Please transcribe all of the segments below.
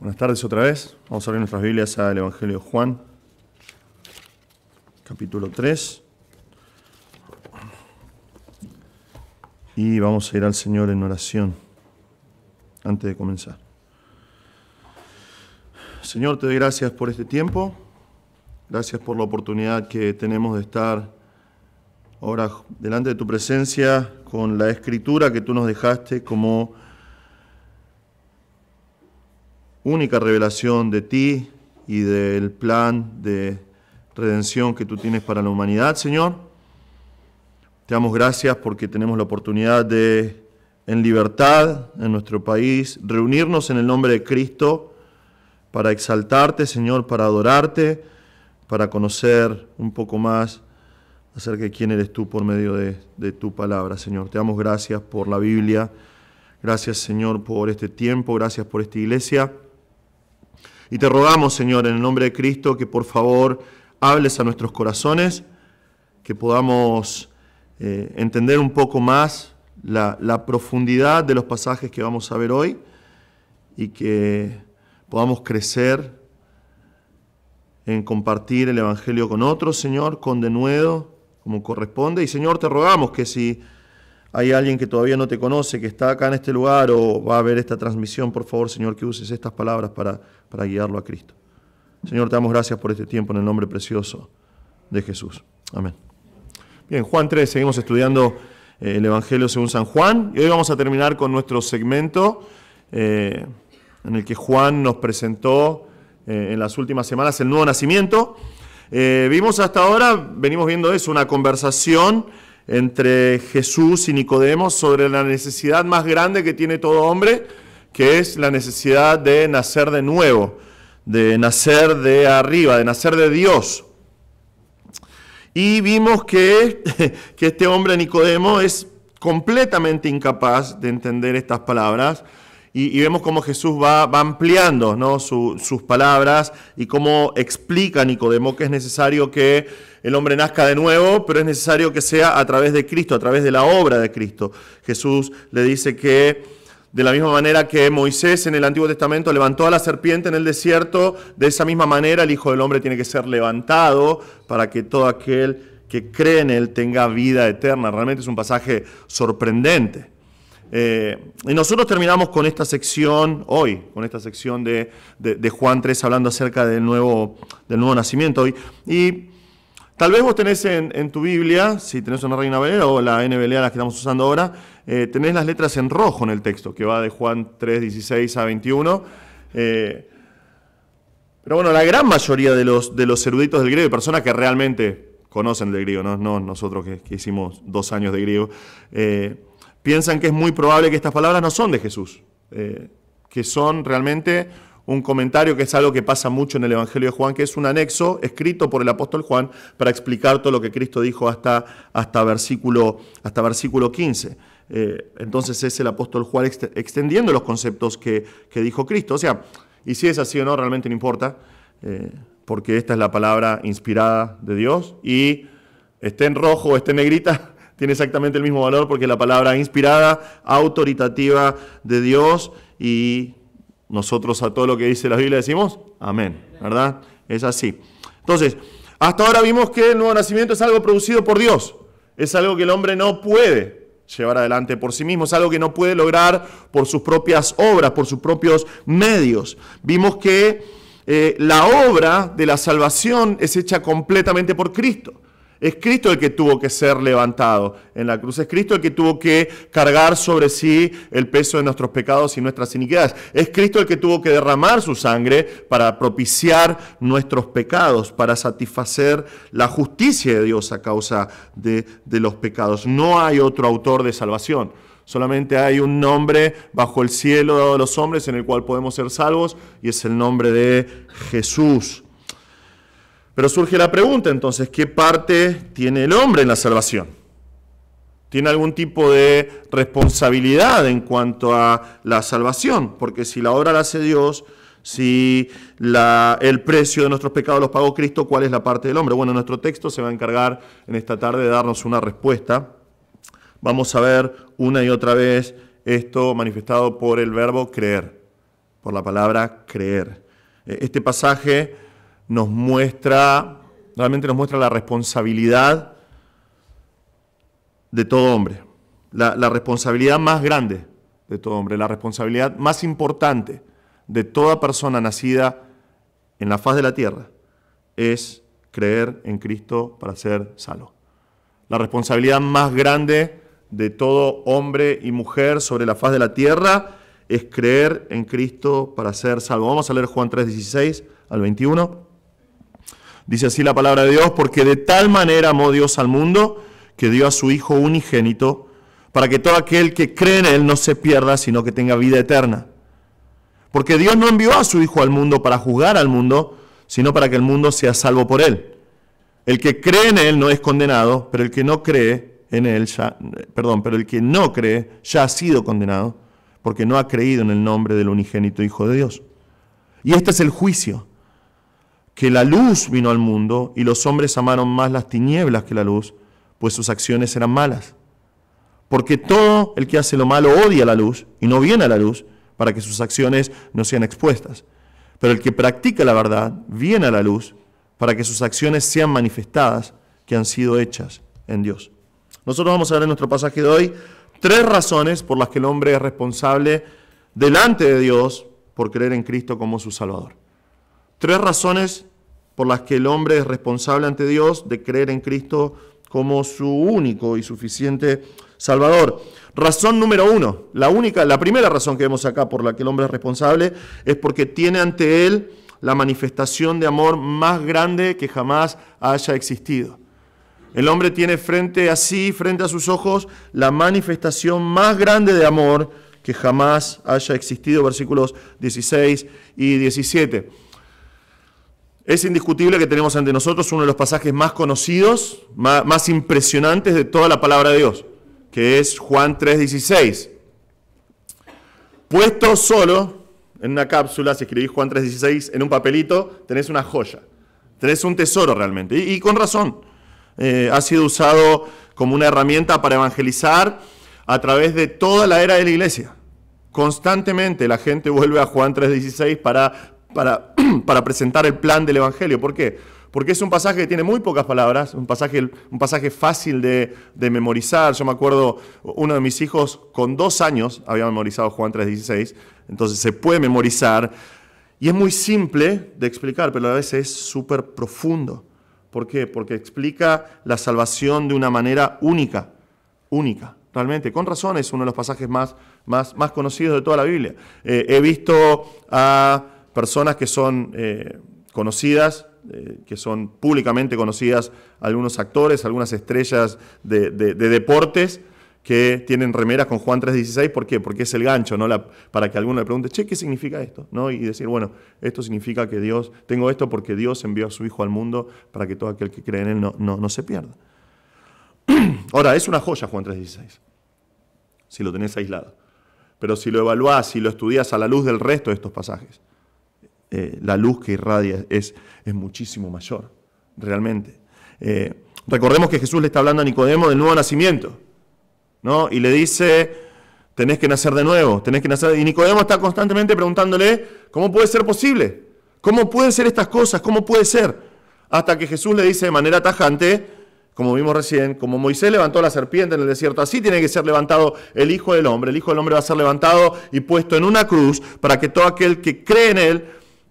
Buenas tardes otra vez. Vamos a abrir nuestras Biblias al Evangelio de Juan, capítulo 3. Y vamos a ir al Señor en oración antes de comenzar. Señor, te doy gracias por este tiempo. Gracias por la oportunidad que tenemos de estar ahora delante de tu presencia con la escritura que tú nos dejaste como única revelación de ti y del plan de redención que tú tienes para la humanidad, Señor. Te damos gracias porque tenemos la oportunidad de, en libertad, en nuestro país, reunirnos en el nombre de Cristo para exaltarte, Señor, para adorarte, para conocer un poco más acerca de quién eres tú por medio de, tu palabra, Señor. Te damos gracias por la Biblia. Gracias, Señor, por este tiempo. Gracias por esta iglesia. Y te rogamos, Señor, en el nombre de Cristo, que por favor hables a nuestros corazones, que podamos eh, entender un poco más la, la profundidad de los pasajes que vamos a ver hoy y que podamos crecer en compartir el Evangelio con otros, Señor, con denuedo, como corresponde. Y Señor, te rogamos que si hay alguien que todavía no te conoce, que está acá en este lugar o va a ver esta transmisión, por favor, Señor, que uses estas palabras para, para guiarlo a Cristo. Señor, te damos gracias por este tiempo en el nombre precioso de Jesús. Amén. Bien, Juan 3, seguimos estudiando eh, el Evangelio según San Juan y hoy vamos a terminar con nuestro segmento eh, en el que Juan nos presentó eh, en las últimas semanas el nuevo nacimiento. vimos hasta ahora, venimos viendo eso, una conversación entre Jesús y Nicodemo sobre la necesidad más grande que tiene todo hombre, que es la necesidad de nacer de nuevo, de nacer de arriba, de nacer de Dios. Y vimos que, que este hombre Nicodemo es completamente incapaz de entender estas palabras y, vemos cómo Jesús va, ampliando sus palabras y cómo explica Nicodemo que es necesario que el hombre nazca de nuevo, pero es necesario que sea a través de Cristo, a través de la obra de Cristo. Jesús le dice que... De la misma manera que Moisés en el Antiguo Testamento levantó a la serpiente en el desierto, de esa misma manera el Hijo del Hombre tiene que ser levantado para que todo aquel que cree en él tenga vida eterna. Realmente es un pasaje sorprendente. Eh, y nosotros terminamos con esta sección hoy, con esta sección de, Juan 3 hablando acerca del nuevo, del nuevo nacimiento. Y, y tal vez vos tenés en, tu Biblia, si tenés una Reina Valera o la NBLA, la que estamos usando ahora, eh, tenés las letras en rojo en el texto, que va de Juan 3, 16 a 21. Eh, pero bueno, la gran mayoría de los, de los eruditos del griego, de personas que realmente conocen del griego, no, no nosotros que, hicimos dos años de griego, piensan que es muy probable que estas palabras no son de Jesús, eh, que son realmente un comentario que es algo que pasa mucho en el Evangelio de Juan, que es un anexo escrito por el apóstol Juan para explicar todo lo que Cristo dijo hasta, hasta, versículo, hasta versículo 15. Eh, entonces es el apóstol Juan extendiendo los conceptos que, dijo Cristo. O sea, y si es así o no, realmente no importa, eh, porque esta es la palabra inspirada de Dios y esté en rojo o esté negrita, tiene exactamente el mismo valor porque la palabra inspirada, autoritativa de Dios y nosotros a todo lo que dice la Biblia decimos amén, ¿verdad? Es así. Entonces, hasta ahora vimos que el nuevo nacimiento es algo producido por Dios, es algo que el hombre no puede llevar adelante por sí mismo, es algo que no puede lograr por sus propias obras, por sus propios medios. Vimos que eh, la obra de la salvación es hecha completamente por Cristo. Es Cristo el que tuvo que ser levantado en la cruz. Es Cristo el que tuvo que cargar sobre sí el peso de nuestros pecados y nuestras iniquidades. Es Cristo el que tuvo que derramar su sangre para propiciar nuestros pecados, para satisfacer la justicia de Dios a causa de, los pecados. No hay otro autor de salvación. Solamente hay un nombre bajo el cielo dado a los hombres en el cual podemos ser salvos y es el nombre de Jesús. Pero surge la pregunta entonces, ¿qué parte tiene el hombre en la salvación? ¿Tiene algún tipo de responsabilidad en cuanto a la salvación? Porque si la obra la hace Dios, si el precio de nuestros pecados los pagó Cristo, ¿cuál es la parte del hombre? Bueno, nuestro texto se va a encargar en esta tarde de darnos una respuesta. Vamos a ver una y otra vez esto manifestado por el verbo creer, por la palabra creer. Eh, este pasaje nos muestra, realmente nos muestra la responsabilidad de todo hombre, la, la responsabilidad más grande de todo hombre, la responsabilidad más importante de toda persona nacida en la faz de la tierra es creer en Cristo para ser salvo. La responsabilidad más grande de todo hombre y mujer sobre la faz de la tierra es creer en Cristo para ser salvo. Vamos a leer Juan 3, 16 al 21. Dice así la palabra de Dios, porque de tal manera amó Dios al mundo que dio a su Hijo unigénito, para que todo aquel que cree en Él no se pierda, sino que tenga vida eterna. Porque Dios no envió a su Hijo al mundo para juzgar al mundo, sino para que el mundo sea salvo por Él. El que cree en Él no es condenado, pero el que no cree en Él ya, perdón, pero el que no cree ya ha sido condenado, porque no ha creído en el nombre del unigénito Hijo de Dios. Y este es el juicio que la luz vino al mundo y los hombres amaron más las tinieblas que la luz, pues sus acciones eran malas. Porque todo el que hace lo malo odia la luz y no viene a la luz para que sus acciones no sean expuestas. Pero el que practica la verdad viene a la luz para que sus acciones sean manifestadas que han sido hechas en Dios. Nosotros vamos a ver en nuestro pasaje de hoy tres razones por las que el hombre es responsable delante de Dios por creer en Cristo como su Salvador. Tres razones por las que el hombre es responsable ante Dios de creer en Cristo como su único y suficiente Salvador. Razón número uno, la única, la primera razón que vemos acá por la que el hombre es responsable es porque tiene ante él la manifestación de amor más grande que jamás haya existido. El hombre tiene frente a sí, frente a sus ojos, la manifestación más grande de amor que jamás haya existido, versículos 16 y 17. Es indiscutible que tenemos ante nosotros uno de los pasajes más conocidos, más, impresionantes de toda la palabra de Dios, que es Juan 3:16. Puesto solo en una cápsula, si escribís Juan 3:16 en un papelito, tenés una joya, tenés un tesoro realmente, y, con razón. Eh, ha sido usado como una herramienta para evangelizar a través de toda la era de la iglesia. Constantemente la gente vuelve a Juan 3:16 para para, para presentar el plan del Evangelio. ¿Por qué? Porque es un pasaje que tiene muy pocas palabras, un pasaje, un pasaje fácil de, memorizar. Yo me acuerdo, uno de mis hijos con dos años había memorizado Juan 3.16, entonces se puede memorizar. Y es muy simple de explicar, pero a veces es súper profundo. ¿Por qué? Porque explica la salvación de una manera única, única realmente. Con razón es uno de los pasajes más, más, más conocidos de toda la Biblia. Eh, he visto a personas que son eh, conocidas, eh, que son públicamente conocidas, algunos actores, algunas estrellas de, deportes que tienen remeras con Juan 3.16, ¿por qué? Porque es el gancho, ¿no? para que alguno le pregunte, che, ¿qué significa esto? ¿No? Y decir, bueno, esto significa que Dios, tengo esto porque Dios envió a su Hijo al mundo para que todo aquel que cree en Él no, no se pierda. Ahora, es una joya Juan 3.16, si lo tenés aislado. Pero si lo evaluás, si lo estudias a la luz del resto de estos pasajes, eh, la luz que irradia es, muchísimo mayor, realmente. Eh, recordemos que Jesús le está hablando a Nicodemo del nuevo nacimiento, ¿no? Y le dice, tenés que nacer de nuevo, tenés que nacer. Y Nicodemo está constantemente preguntándole, ¿cómo puede ser posible? ¿Cómo pueden ser estas cosas? ¿Cómo puede ser? Hasta que Jesús le dice de manera tajante, como vimos recién, como Moisés levantó la serpiente en el desierto, así tiene que ser levantado el Hijo del Hombre. El Hijo del Hombre va a ser levantado y puesto en una cruz para que todo aquel que cree en él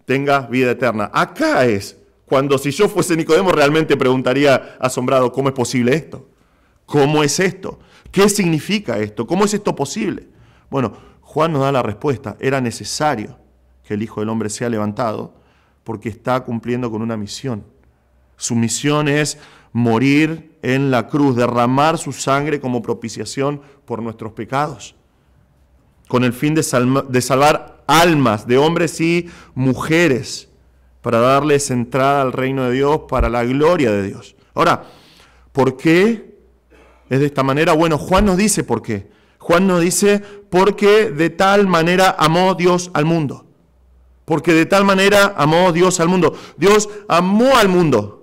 tenga vida eterna. Acá es cuando si yo fuese Nicodemo realmente preguntaría asombrado, ¿cómo es posible esto? ¿Cómo es esto? ¿Qué significa esto? ¿Cómo es esto posible? Bueno, Juan nos da la respuesta. Era necesario que el Hijo del Hombre sea levantado porque está cumpliendo con una misión. Su misión es morir en la cruz, derramar su sangre como propiciación por nuestros pecados, con el fin de, de salvar almas de hombres y mujeres para darles entrada al reino de Dios, para la gloria de Dios. Ahora, ¿por qué es de esta manera? Bueno, Juan nos dice por qué. Juan nos dice, porque de tal manera amó Dios al mundo. Porque de tal manera amó Dios al mundo. Dios amó al mundo.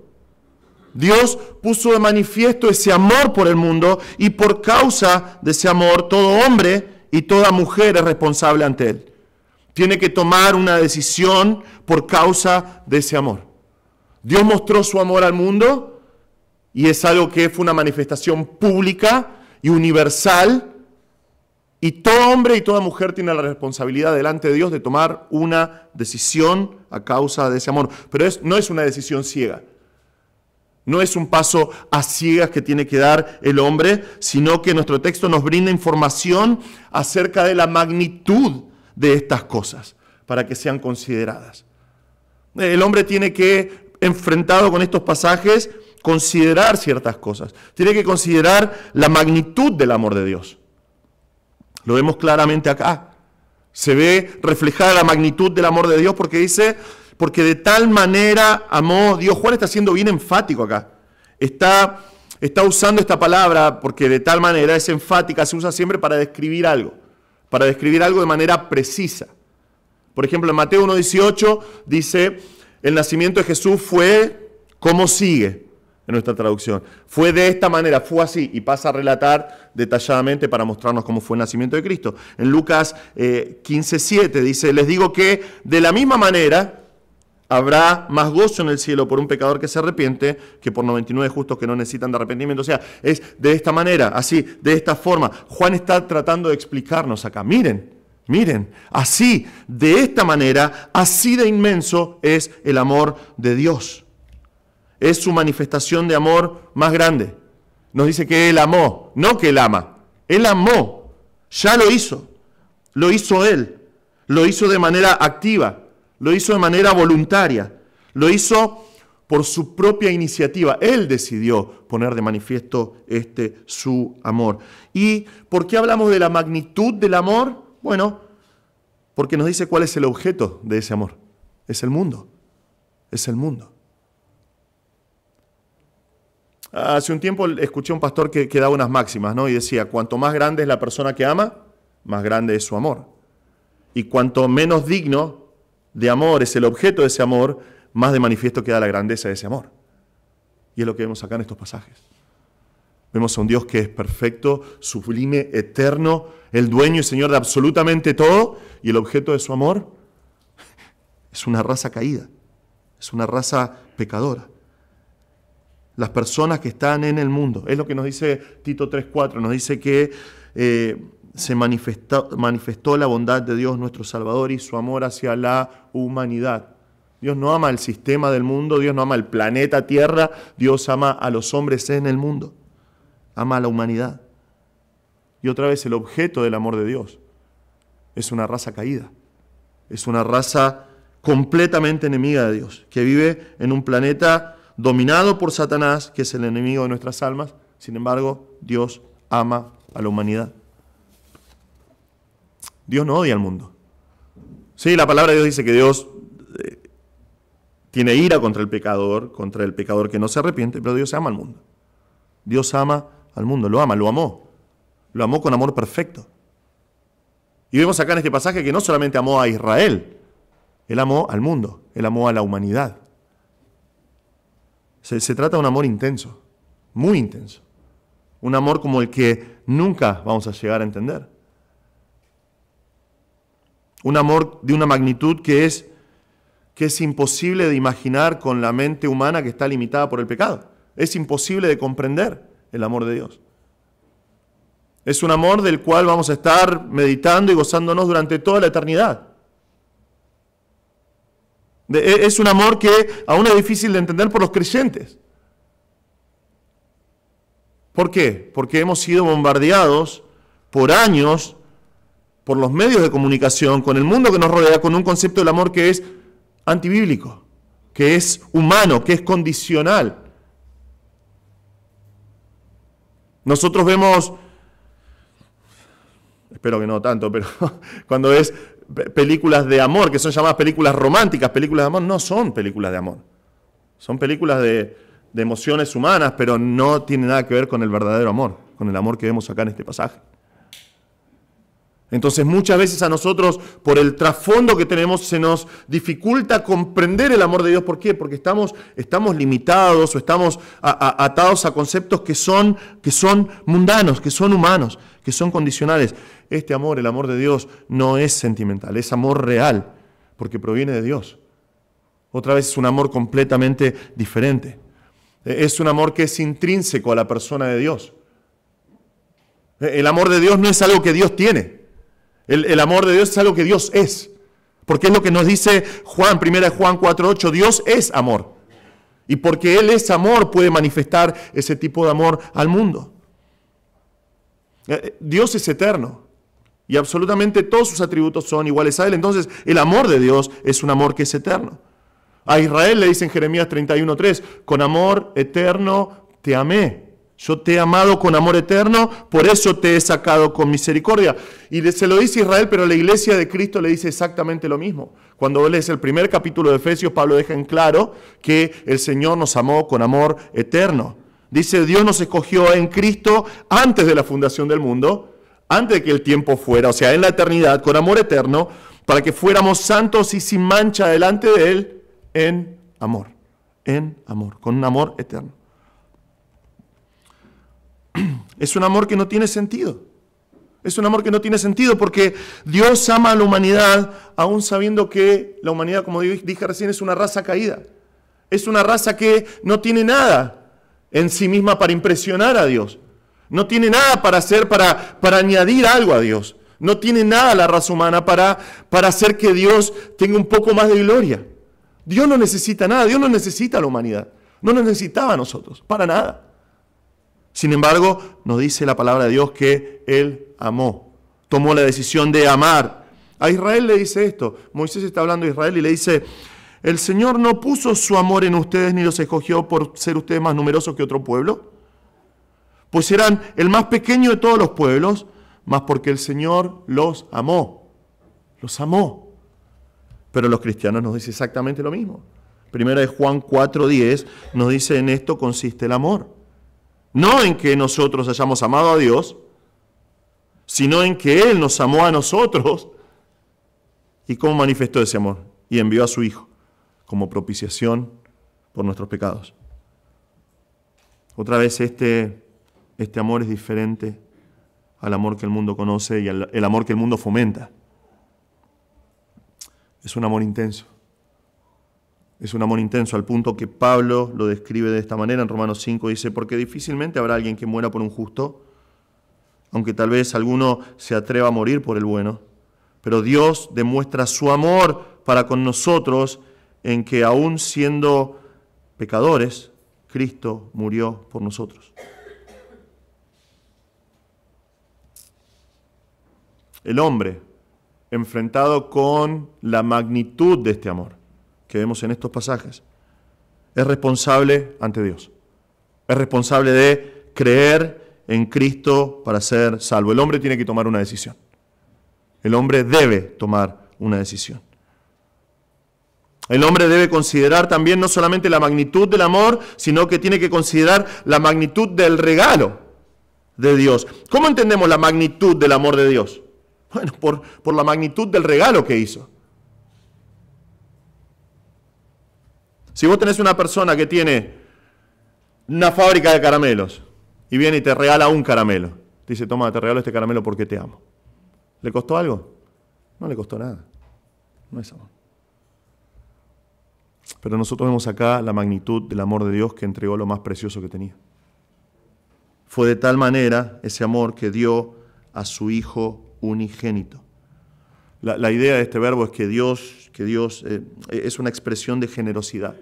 Dios puso de manifiesto ese amor por el mundo y por causa de ese amor todo hombre y toda mujer es responsable ante Él tiene que tomar una decisión por causa de ese amor. Dios mostró su amor al mundo y es algo que fue una manifestación pública y universal. Y todo hombre y toda mujer tiene la responsabilidad delante de Dios de tomar una decisión a causa de ese amor. Pero no es una decisión ciega. No es un paso a ciegas que tiene que dar el hombre, sino que nuestro texto nos brinda información acerca de la magnitud de estas cosas para que sean consideradas. El hombre tiene que, enfrentado con estos pasajes, considerar ciertas cosas. Tiene que considerar la magnitud del amor de Dios. Lo vemos claramente acá. Se ve reflejada la magnitud del amor de Dios porque dice, porque de tal manera amó Dios. Juan está siendo bien enfático acá. Está, está usando esta palabra porque de tal manera es enfática, se usa siempre para describir algo para describir algo de manera precisa. Por ejemplo, en Mateo 1.18 dice, el nacimiento de Jesús fue como sigue en nuestra traducción. Fue de esta manera, fue así, y pasa a relatar detalladamente para mostrarnos cómo fue el nacimiento de Cristo. En Lucas 15.7 eh, dice, les digo que de la misma manera Habrá más gozo en el cielo por un pecador que se arrepiente que por 99 justos que no necesitan de arrepentimiento. O sea, es de esta manera, así, de esta forma. Juan está tratando de explicarnos acá. Miren, miren, así, de esta manera, así de inmenso es el amor de Dios. Es su manifestación de amor más grande. Nos dice que Él amó, no que Él ama. Él amó, ya lo hizo. Lo hizo Él, lo hizo de manera activa. Lo hizo de manera voluntaria. Lo hizo por su propia iniciativa. Él decidió poner de manifiesto este su amor. ¿Y por qué hablamos de la magnitud del amor? Bueno, porque nos dice cuál es el objeto de ese amor. Es el mundo. Es el mundo. Hace un tiempo escuché a un pastor que, que daba unas máximas, ¿no? Y decía, cuanto más grande es la persona que ama, más grande es su amor. Y cuanto menos digno de amor, es el objeto de ese amor, más de manifiesto queda la grandeza de ese amor. Y es lo que vemos acá en estos pasajes. Vemos a un Dios que es perfecto, sublime, eterno, el dueño y señor de absolutamente todo, y el objeto de su amor es una raza caída, es una raza pecadora. Las personas que están en el mundo, es lo que nos dice Tito 3.4, nos dice que eh, se manifestó, la bondad de Dios nuestro Salvador y su amor hacia la humanidad. Dios no ama el sistema del mundo, Dios no ama el planeta Tierra, Dios ama a los hombres en el mundo, ama a la humanidad. Y otra vez el objeto del amor de Dios es una raza caída, es una raza completamente enemiga de Dios, que vive en un planeta dominado por Satanás, que es el enemigo de nuestras almas. Sin embargo, Dios ama a la humanidad. Dios no odia al mundo. Sí, la palabra de Dios dice que Dios eh, tiene ira contra el pecador, contra el pecador que no se arrepiente, pero Dios ama al mundo. Dios ama al mundo, lo ama, lo amó. Lo amó con amor perfecto. Y vemos acá en este pasaje que no solamente amó a Israel, él amó al mundo, él amó a la humanidad. se trata de un amor intenso, muy intenso. Un amor como el que nunca vamos a llegar a entender. Un amor de una magnitud que es, que es imposible de imaginar con la mente humana que está limitada por el pecado. Es imposible de comprender el amor de Dios. Es un amor del cual vamos a estar meditando y gozándonos durante toda la eternidad. E, es un amor que aún es difícil de entender por los creyentes. ¿Por qué? Porque hemos sido bombardeados por años por los medios de comunicación, con el mundo que nos rodea, con un concepto del amor que es antibíblico, que es humano, que es condicional. Nosotros vemos, espero que no tanto, pero cuando ves películas de amor, que son llamadas películas románticas, películas de amor, no son películas de amor. Son películas de, emociones humanas, pero no tienen nada que ver con el verdadero amor, con el amor que vemos acá en este pasaje. Entonces muchas veces a nosotros, por el trasfondo que tenemos, se nos dificulta comprender el amor de Dios. ¿Por qué? Porque estamos, estamos limitados o estamos atados a conceptos que son, que son mundanos, que son humanos, que son condicionales. Este amor, el amor de Dios, no es sentimental, es amor real, porque proviene de Dios. Otra vez es un amor completamente diferente. E, es un amor que es intrínseco a la persona de Dios. E, el amor de Dios no es algo que Dios tiene. El, amor de Dios es algo que Dios es. Porque es lo que nos dice Juan, 1 Juan 4.8, Dios es amor. Y porque Él es amor puede manifestar ese tipo de amor al mundo. Eh, eh, Dios es eterno. Y absolutamente todos sus atributos son iguales a Él. Entonces, el amor de Dios es un amor que es eterno. A Israel le dice en Jeremías 31.3, con amor eterno te amé. Yo te he amado con amor eterno, por eso te he sacado con misericordia. Y se lo dice Israel, pero la iglesia de Cristo le dice exactamente lo mismo. Cuando lees el primer capítulo de Efesios, Pablo deja en claro que el Señor nos amó con amor eterno. Dice, Dios nos escogió en Cristo antes de la fundación del mundo, antes de que el tiempo fuera, o sea, en la eternidad, con amor eterno, para que fuéramos santos y sin mancha delante de Él, en amor, en amor, con un amor eterno. es un amor que no tiene sentido. Es un amor que no tiene sentido porque Dios ama a la humanidad aún sabiendo que la humanidad, como dije recién, es una raza caída. Es una raza que no tiene nada en sí misma para impresionar a Dios. No tiene nada para hacer, para, para añadir algo a Dios. No tiene nada la raza humana para, para hacer que Dios tenga un poco más de gloria. Dios no necesita nada, Dios no necesita a la humanidad. No nos necesitaba a nosotros, para nada. Sin embargo, nos dice la palabra de Dios que Él amó, tomó la decisión de amar. A Israel le dice esto, Moisés está hablando a Israel y le dice, el Señor no puso su amor en ustedes ni los escogió por ser ustedes más numerosos que otro pueblo, pues eran el más pequeño de todos los pueblos, más porque el Señor los amó, los amó. Pero los cristianos nos dicen exactamente lo mismo. Primera de Juan 4:10 nos dice en esto consiste el amor no en que nosotros hayamos amado a Dios, sino en que Él nos amó a nosotros. ¿Y cómo manifestó ese amor? Y envió a su Hijo como propiciación por nuestros pecados. Otra vez este, este amor es diferente al amor que el mundo conoce y al el amor que el mundo fomenta. Es un amor intenso. Es un amor intenso al punto que Pablo lo describe de esta manera en Romanos 5, dice, porque difícilmente habrá alguien que muera por un justo, aunque tal vez alguno se atreva a morir por el bueno. Pero Dios demuestra su amor para con nosotros en que aún siendo pecadores, Cristo murió por nosotros. El hombre, enfrentado con la magnitud de este amor, que vemos en estos pasajes, es responsable ante Dios. Es responsable de creer en Cristo para ser salvo. El hombre tiene que tomar una decisión. El hombre debe tomar una decisión. El hombre debe considerar también no solamente la magnitud del amor, sino que tiene que considerar la magnitud del regalo de Dios. ¿Cómo entendemos la magnitud del amor de Dios? Bueno, por, por la magnitud del regalo que hizo. Si vos tenés una persona que tiene una fábrica de caramelos y viene y te regala un caramelo, dice, toma, te regalo este caramelo porque te amo. ¿Le costó algo? No le costó nada. No es amor. Pero nosotros vemos acá la magnitud del amor de Dios que entregó lo más precioso que tenía. Fue de tal manera ese amor que dio a su Hijo unigénito la, idea de este verbo es que Dios, que Dios eh, es una expresión de generosidad,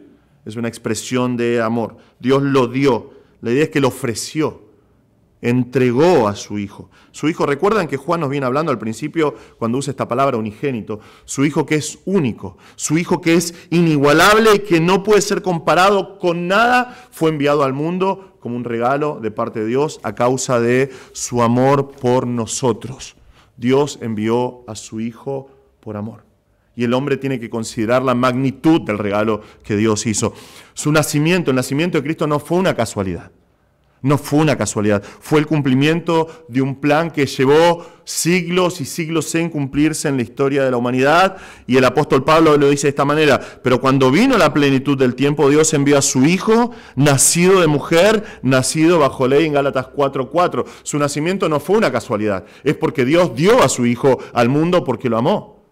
es una expresión de amor. Dios lo dio, la idea es que lo ofreció, entregó a su hijo. Su hijo, recuerdan que Juan nos viene hablando al principio cuando usa esta palabra unigénito, su hijo que es único, su hijo que es inigualable y que no puede ser comparado con nada, fue enviado al mundo como un regalo de parte de Dios a causa de su amor por nosotros. Dios envió a su Hijo por amor. Y el hombre tiene que considerar la magnitud del regalo que Dios hizo. Su nacimiento, el nacimiento de Cristo no fue una casualidad no fue una casualidad, fue el cumplimiento de un plan que llevó siglos y siglos en cumplirse en la historia de la humanidad y el apóstol Pablo lo dice de esta manera, pero cuando vino la plenitud del tiempo Dios envió a su hijo, nacido de mujer, nacido bajo ley en Gálatas 4:4. Su nacimiento no fue una casualidad, es porque Dios dio a su hijo al mundo porque lo amó.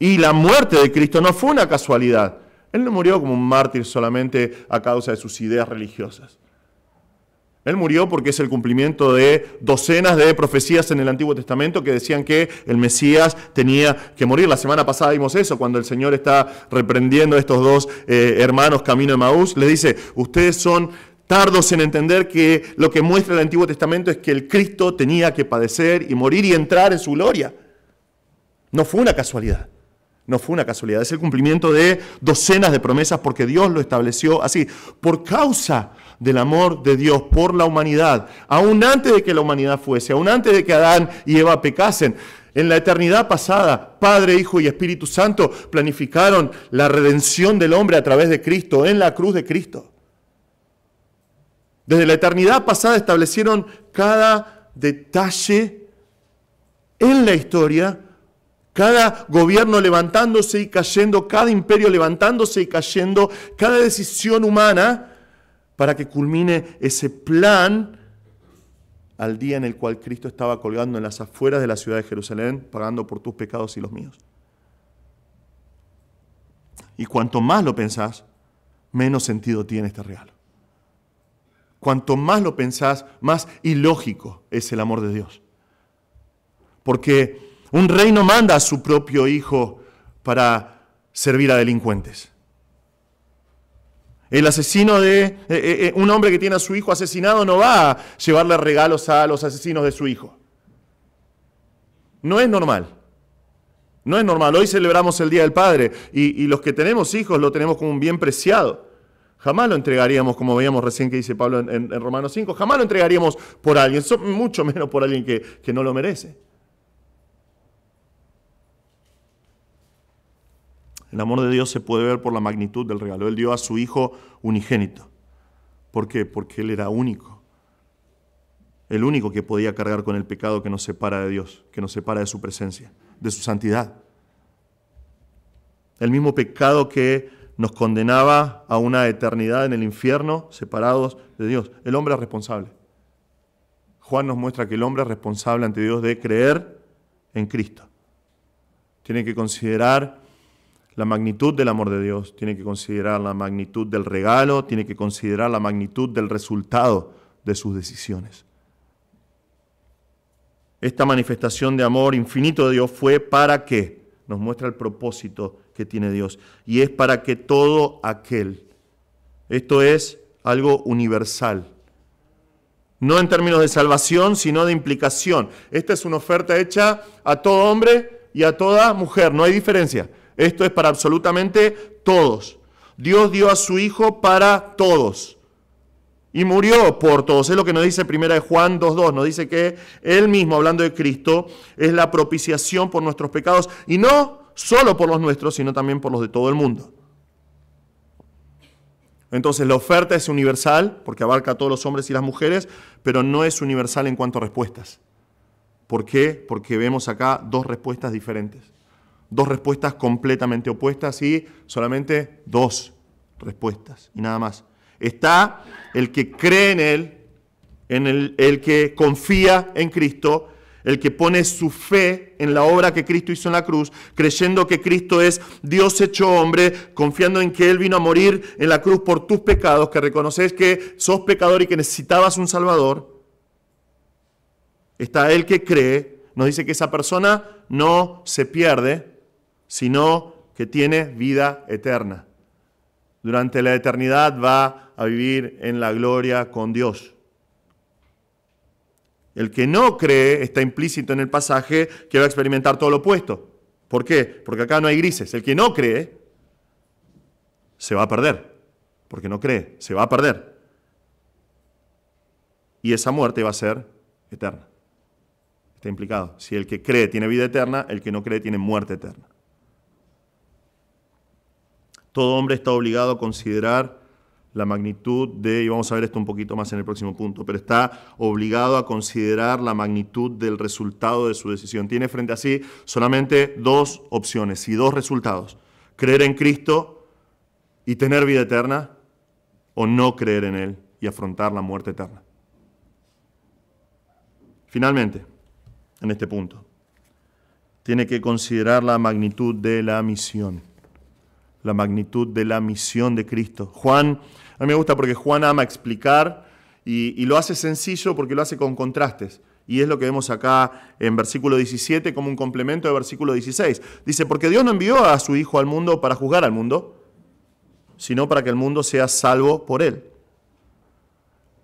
Y la muerte de Cristo no fue una casualidad. Él no murió como un mártir solamente a causa de sus ideas religiosas. Él murió porque es el cumplimiento de docenas de profecías en el Antiguo Testamento que decían que el Mesías tenía que morir. La semana pasada vimos eso, cuando el Señor está reprendiendo a estos dos eh, hermanos camino de Maús, les dice, ustedes son tardos en entender que lo que muestra el Antiguo Testamento es que el Cristo tenía que padecer y morir y entrar en su gloria. No fue una casualidad. No fue una casualidad, es el cumplimiento de docenas de promesas porque Dios lo estableció así. Por causa del amor de Dios por la humanidad, aún antes de que la humanidad fuese, aún antes de que Adán y Eva pecasen. En la eternidad pasada, Padre, Hijo y Espíritu Santo planificaron la redención del hombre a través de Cristo, en la cruz de Cristo. Desde la eternidad pasada establecieron cada detalle en la historia, cada gobierno levantándose y cayendo, cada imperio levantándose y cayendo, cada decisión humana para que culmine ese plan al día en el cual Cristo estaba colgando en las afueras de la ciudad de Jerusalén, pagando por tus pecados y los míos. Y cuanto más lo pensás, menos sentido tiene este regalo. Cuanto más lo pensás, más ilógico es el amor de Dios. Porque un rey no manda a su propio hijo para servir a delincuentes. El asesino de eh, eh, eh, un hombre que tiene a su hijo asesinado no va a llevarle regalos a los asesinos de su hijo. No es normal. No es normal. Hoy celebramos el Día del Padre y, los que tenemos hijos lo tenemos como un bien preciado. Jamás lo entregaríamos, como veíamos recién que dice Pablo en, Romanos 5, jamás lo entregaríamos por alguien, mucho menos por alguien que no lo merece. El amor de Dios se puede ver por la magnitud del regalo. Él dio a su Hijo unigénito. ¿Por qué? Porque Él era único. El único que podía cargar con el pecado que nos separa de Dios, que nos separa de su presencia, de su santidad. El mismo pecado que nos condenaba a una eternidad en el infierno, separados de Dios. El hombre es responsable. Juan nos muestra que el hombre es responsable ante Dios de creer en Cristo. Tiene que considerar la magnitud del amor de Dios, tiene que considerar la magnitud del regalo, tiene que considerar la magnitud del resultado de sus decisiones. Esta manifestación de amor infinito de Dios fue para que nos muestra el propósito que tiene Dios y es para que todo aquel, esto es algo universal, no en términos de salvación, sino de implicación. Esta es una oferta hecha a todo hombre y a toda mujer, no hay diferencia esto es para absolutamente todos. Dios dio a su Hijo para todos. Y murió por todos. Es lo que nos dice primera de Juan 2.2. Nos dice que Él mismo, hablando de Cristo, es la propiciación por nuestros pecados. Y no solo por los nuestros, sino también por los de todo el mundo. Entonces la oferta es universal, porque abarca a todos los hombres y las mujeres, pero no es universal en cuanto a respuestas. ¿Por qué? Porque vemos acá dos respuestas diferentes dos respuestas completamente opuestas y solamente dos respuestas y nada más. Está el que cree en Él, en el, el que confía en Cristo, el que pone su fe en la obra que Cristo hizo en la cruz, creyendo que Cristo es Dios hecho hombre, confiando en que Él vino a morir en la cruz por tus pecados, que reconoces que sos pecador y que necesitabas un Salvador. Está el que cree, nos dice que esa persona no se pierde, sino que tiene vida eterna. Durante la eternidad va a vivir en la gloria con Dios. El que no cree está implícito en el pasaje que va a experimentar todo lo opuesto. ¿Por qué? Porque acá no hay grises. El que no cree se va a perder, porque no cree, se va a perder. Y esa muerte va a ser eterna. Está implicado. Si el que cree tiene vida eterna, el que no cree tiene muerte eterna. Todo hombre está obligado a considerar la magnitud de, y vamos a ver esto un poquito más en el próximo punto, pero está obligado a considerar la magnitud del resultado de su decisión. Tiene frente a sí solamente dos opciones y dos resultados. Creer en Cristo y tener vida eterna o no creer en Él y afrontar la muerte eterna. Finalmente, en este punto, tiene que considerar la magnitud de la misión la magnitud de la misión de Cristo. Juan, a mí me gusta porque Juan ama explicar y, lo hace sencillo porque lo hace con contrastes. Y es lo que vemos acá en versículo 17 como un complemento de versículo 16. Dice, porque Dios no envió a su Hijo al mundo para juzgar al mundo, sino para que el mundo sea salvo por él.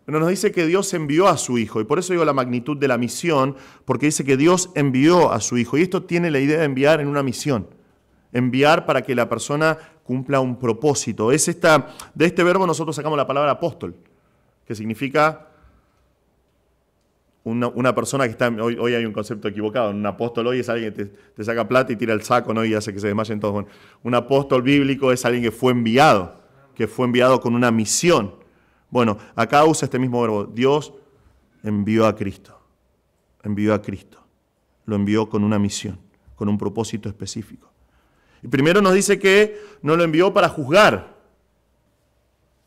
Pero nos dice que Dios envió a su Hijo, y por eso digo la magnitud de la misión, porque dice que Dios envió a su Hijo, y esto tiene la idea de enviar en una misión enviar para que la persona cumpla un propósito. Es esta, de este verbo nosotros sacamos la palabra apóstol, que significa una, persona que está, hoy, hay un concepto equivocado, un apóstol hoy es alguien que te, saca plata y tira el saco ¿no? y hace que se desmayen todos. un apóstol bíblico es alguien que fue enviado, que fue enviado con una misión. Bueno, acá usa este mismo verbo, Dios envió a Cristo, envió a Cristo, lo envió con una misión, con un propósito específico. Y primero nos dice que no lo envió para juzgar.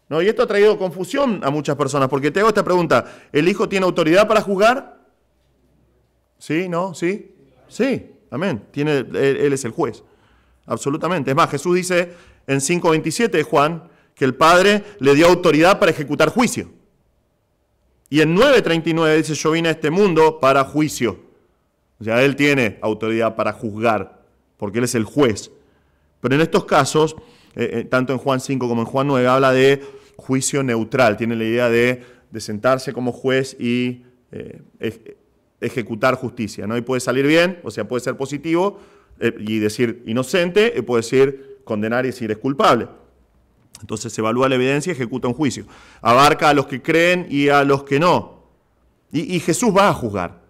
¿No? Y esto ha traído confusión a muchas personas, porque te hago esta pregunta, ¿el hijo tiene autoridad para juzgar? ¿Sí? ¿No? ¿Sí? Sí, amén. Tiene, él es el juez, absolutamente. Es más, Jesús dice en 5.27 de Juan que el Padre le dio autoridad para ejecutar juicio. Y en 9.39 dice, yo vine a este mundo para juicio. O sea, él tiene autoridad para juzgar, porque él es el juez. Pero en estos casos, eh, eh, tanto en Juan 5 como en Juan 9, habla de juicio neutral, tiene la idea de, sentarse como juez y eh, ejecutar justicia. ¿no? Y puede salir bien, o sea, puede ser positivo y decir inocente, y puede decir condenar y decir es culpable. Entonces se evalúa la evidencia y ejecuta un juicio. Abarca a los que creen y a los que no. y Jesús va a juzgar.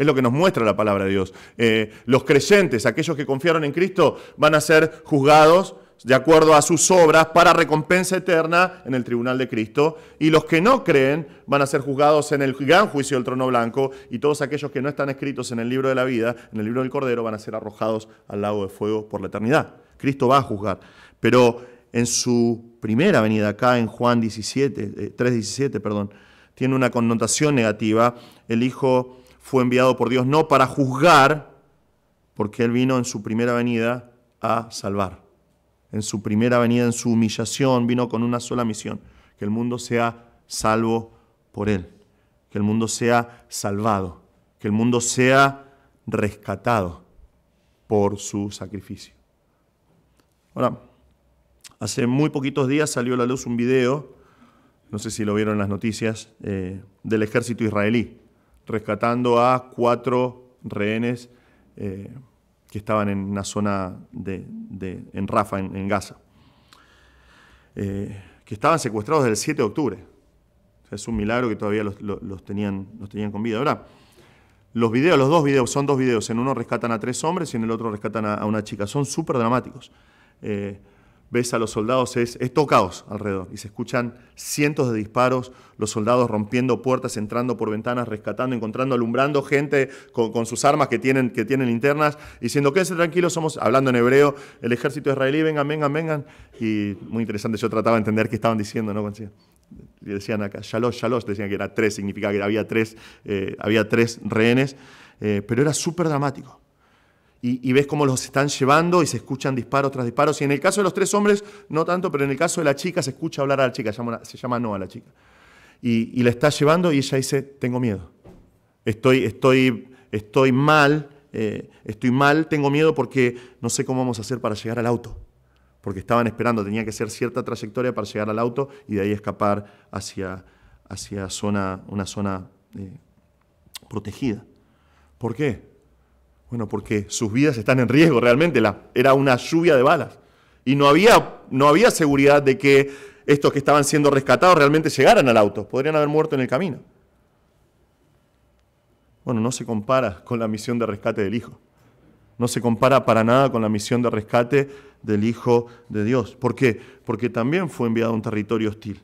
Es lo que nos muestra la palabra de Dios. Eh, los creyentes, aquellos que confiaron en Cristo, van a ser juzgados de acuerdo a sus obras para recompensa eterna en el tribunal de Cristo. Y los que no creen van a ser juzgados en el gran juicio del trono blanco. Y todos aquellos que no están escritos en el libro de la vida, en el libro del Cordero, van a ser arrojados al lago de fuego por la eternidad. Cristo va a juzgar. Pero en su primera venida acá en Juan 17, 3.17, eh, perdón, tiene una connotación negativa. El Hijo fue enviado por Dios no para juzgar, porque Él vino en su primera venida a salvar. En su primera venida, en su humillación, vino con una sola misión, que el mundo sea salvo por Él, que el mundo sea salvado, que el mundo sea rescatado por su sacrificio. Ahora, hace muy poquitos días salió a la luz un video, no sé si lo vieron en las noticias, eh, del ejército israelí rescatando a cuatro rehenes eh, que estaban en una zona de, en Rafa, en, Gaza, eh, que estaban secuestrados desde el 7 de octubre. es un milagro que todavía los, tenían, los tenían con vida. Ahora, los videos, los dos videos, son dos videos. En uno rescatan a tres hombres y en el otro rescatan a, una chica. Son súper dramáticos. Eh, ves a los soldados, es, es todo alrededor. Y se escuchan cientos de disparos, los soldados rompiendo puertas, entrando por ventanas, rescatando, encontrando, alumbrando gente con, sus armas que tienen, que tienen linternas, diciendo, quédense tranquilo somos, hablando en hebreo, el ejército israelí, vengan, vengan, vengan. Y muy interesante, yo trataba de entender qué estaban diciendo, ¿no? Y decían acá, shalosh, shalosh, decían que era tres, significaba que había tres, eh, había tres rehenes, eh, pero era súper dramático y, ves cómo los están llevando y se escuchan disparos tras disparos. Y en el caso de los tres hombres, no tanto, pero en el caso de la chica se escucha hablar a la chica, se llama no a la chica. Y, la está llevando y ella dice, tengo miedo. Estoy, estoy, estoy mal, eh, estoy mal, tengo miedo porque no sé cómo vamos a hacer para llegar al auto. Porque estaban esperando, tenía que ser cierta trayectoria para llegar al auto y de ahí escapar hacia, hacia zona, una zona eh, protegida. ¿Por qué? Bueno, porque sus vidas están en riesgo realmente, era una lluvia de balas. Y no había, no había seguridad de que estos que estaban siendo rescatados realmente llegaran al auto, podrían haber muerto en el camino. Bueno, no se compara con la misión de rescate del Hijo. No se compara para nada con la misión de rescate del Hijo de Dios. ¿Por qué? Porque también fue enviado a un territorio hostil,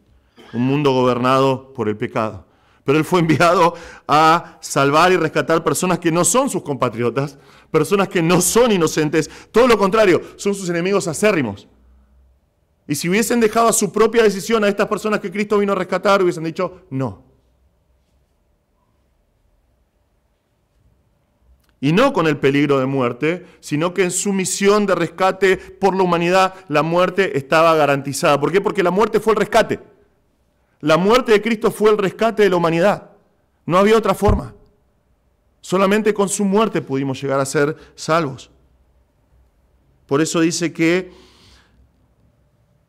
un mundo gobernado por el pecado, pero él fue enviado a salvar y rescatar personas que no son sus compatriotas, personas que no son inocentes, todo lo contrario, son sus enemigos acérrimos. Y si hubiesen dejado a su propia decisión a estas personas que Cristo vino a rescatar, hubiesen dicho no. Y no con el peligro de muerte, sino que en su misión de rescate por la humanidad, la muerte estaba garantizada. ¿Por qué? Porque la muerte fue el rescate. La muerte de Cristo fue el rescate de la humanidad. No había otra forma. Solamente con su muerte pudimos llegar a ser salvos. Por eso dice que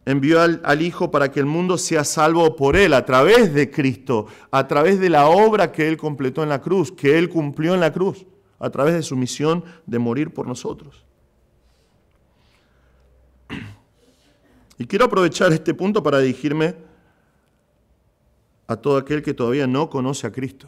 envió al, Hijo para que el mundo sea salvo por Él, a través de Cristo, a través de la obra que Él completó en la cruz, que Él cumplió en la cruz, a través de su misión de morir por nosotros. Y quiero aprovechar este punto para dirigirme a todo aquel que todavía no conoce a Cristo.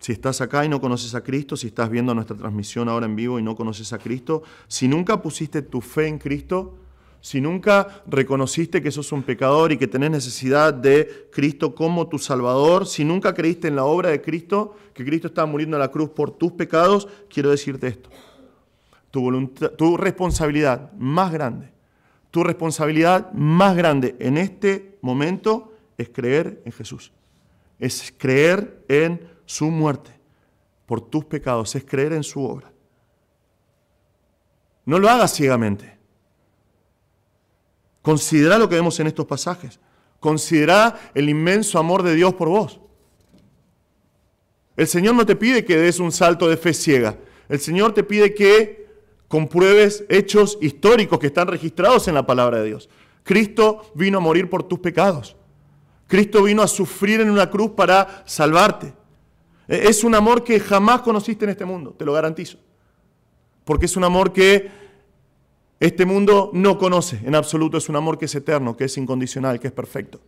Si estás acá y no conoces a Cristo, si estás viendo nuestra transmisión ahora en vivo y no conoces a Cristo, si nunca pusiste tu fe en Cristo, si nunca reconociste que sos un pecador y que tenés necesidad de Cristo como tu Salvador, si nunca creíste en la obra de Cristo, que Cristo estaba muriendo en la cruz por tus pecados, quiero decirte esto. Tu, voluntad, tu responsabilidad más grande tu responsabilidad más grande en este momento es creer en Jesús, es creer en su muerte por tus pecados, es creer en su obra. No lo hagas ciegamente. Considera lo que vemos en estos pasajes. Considera el inmenso amor de Dios por vos. El Señor no te pide que des un salto de fe ciega. El Señor te pide que compruebes hechos históricos que están registrados en la palabra de Dios. Cristo vino a morir por tus pecados. Cristo vino a sufrir en una cruz para salvarte. E-, es un amor que jamás conociste en este mundo, te lo garantizo. Porque es un amor que este mundo no conoce en absoluto. Es un amor que es eterno, que es incondicional, que es perfecto.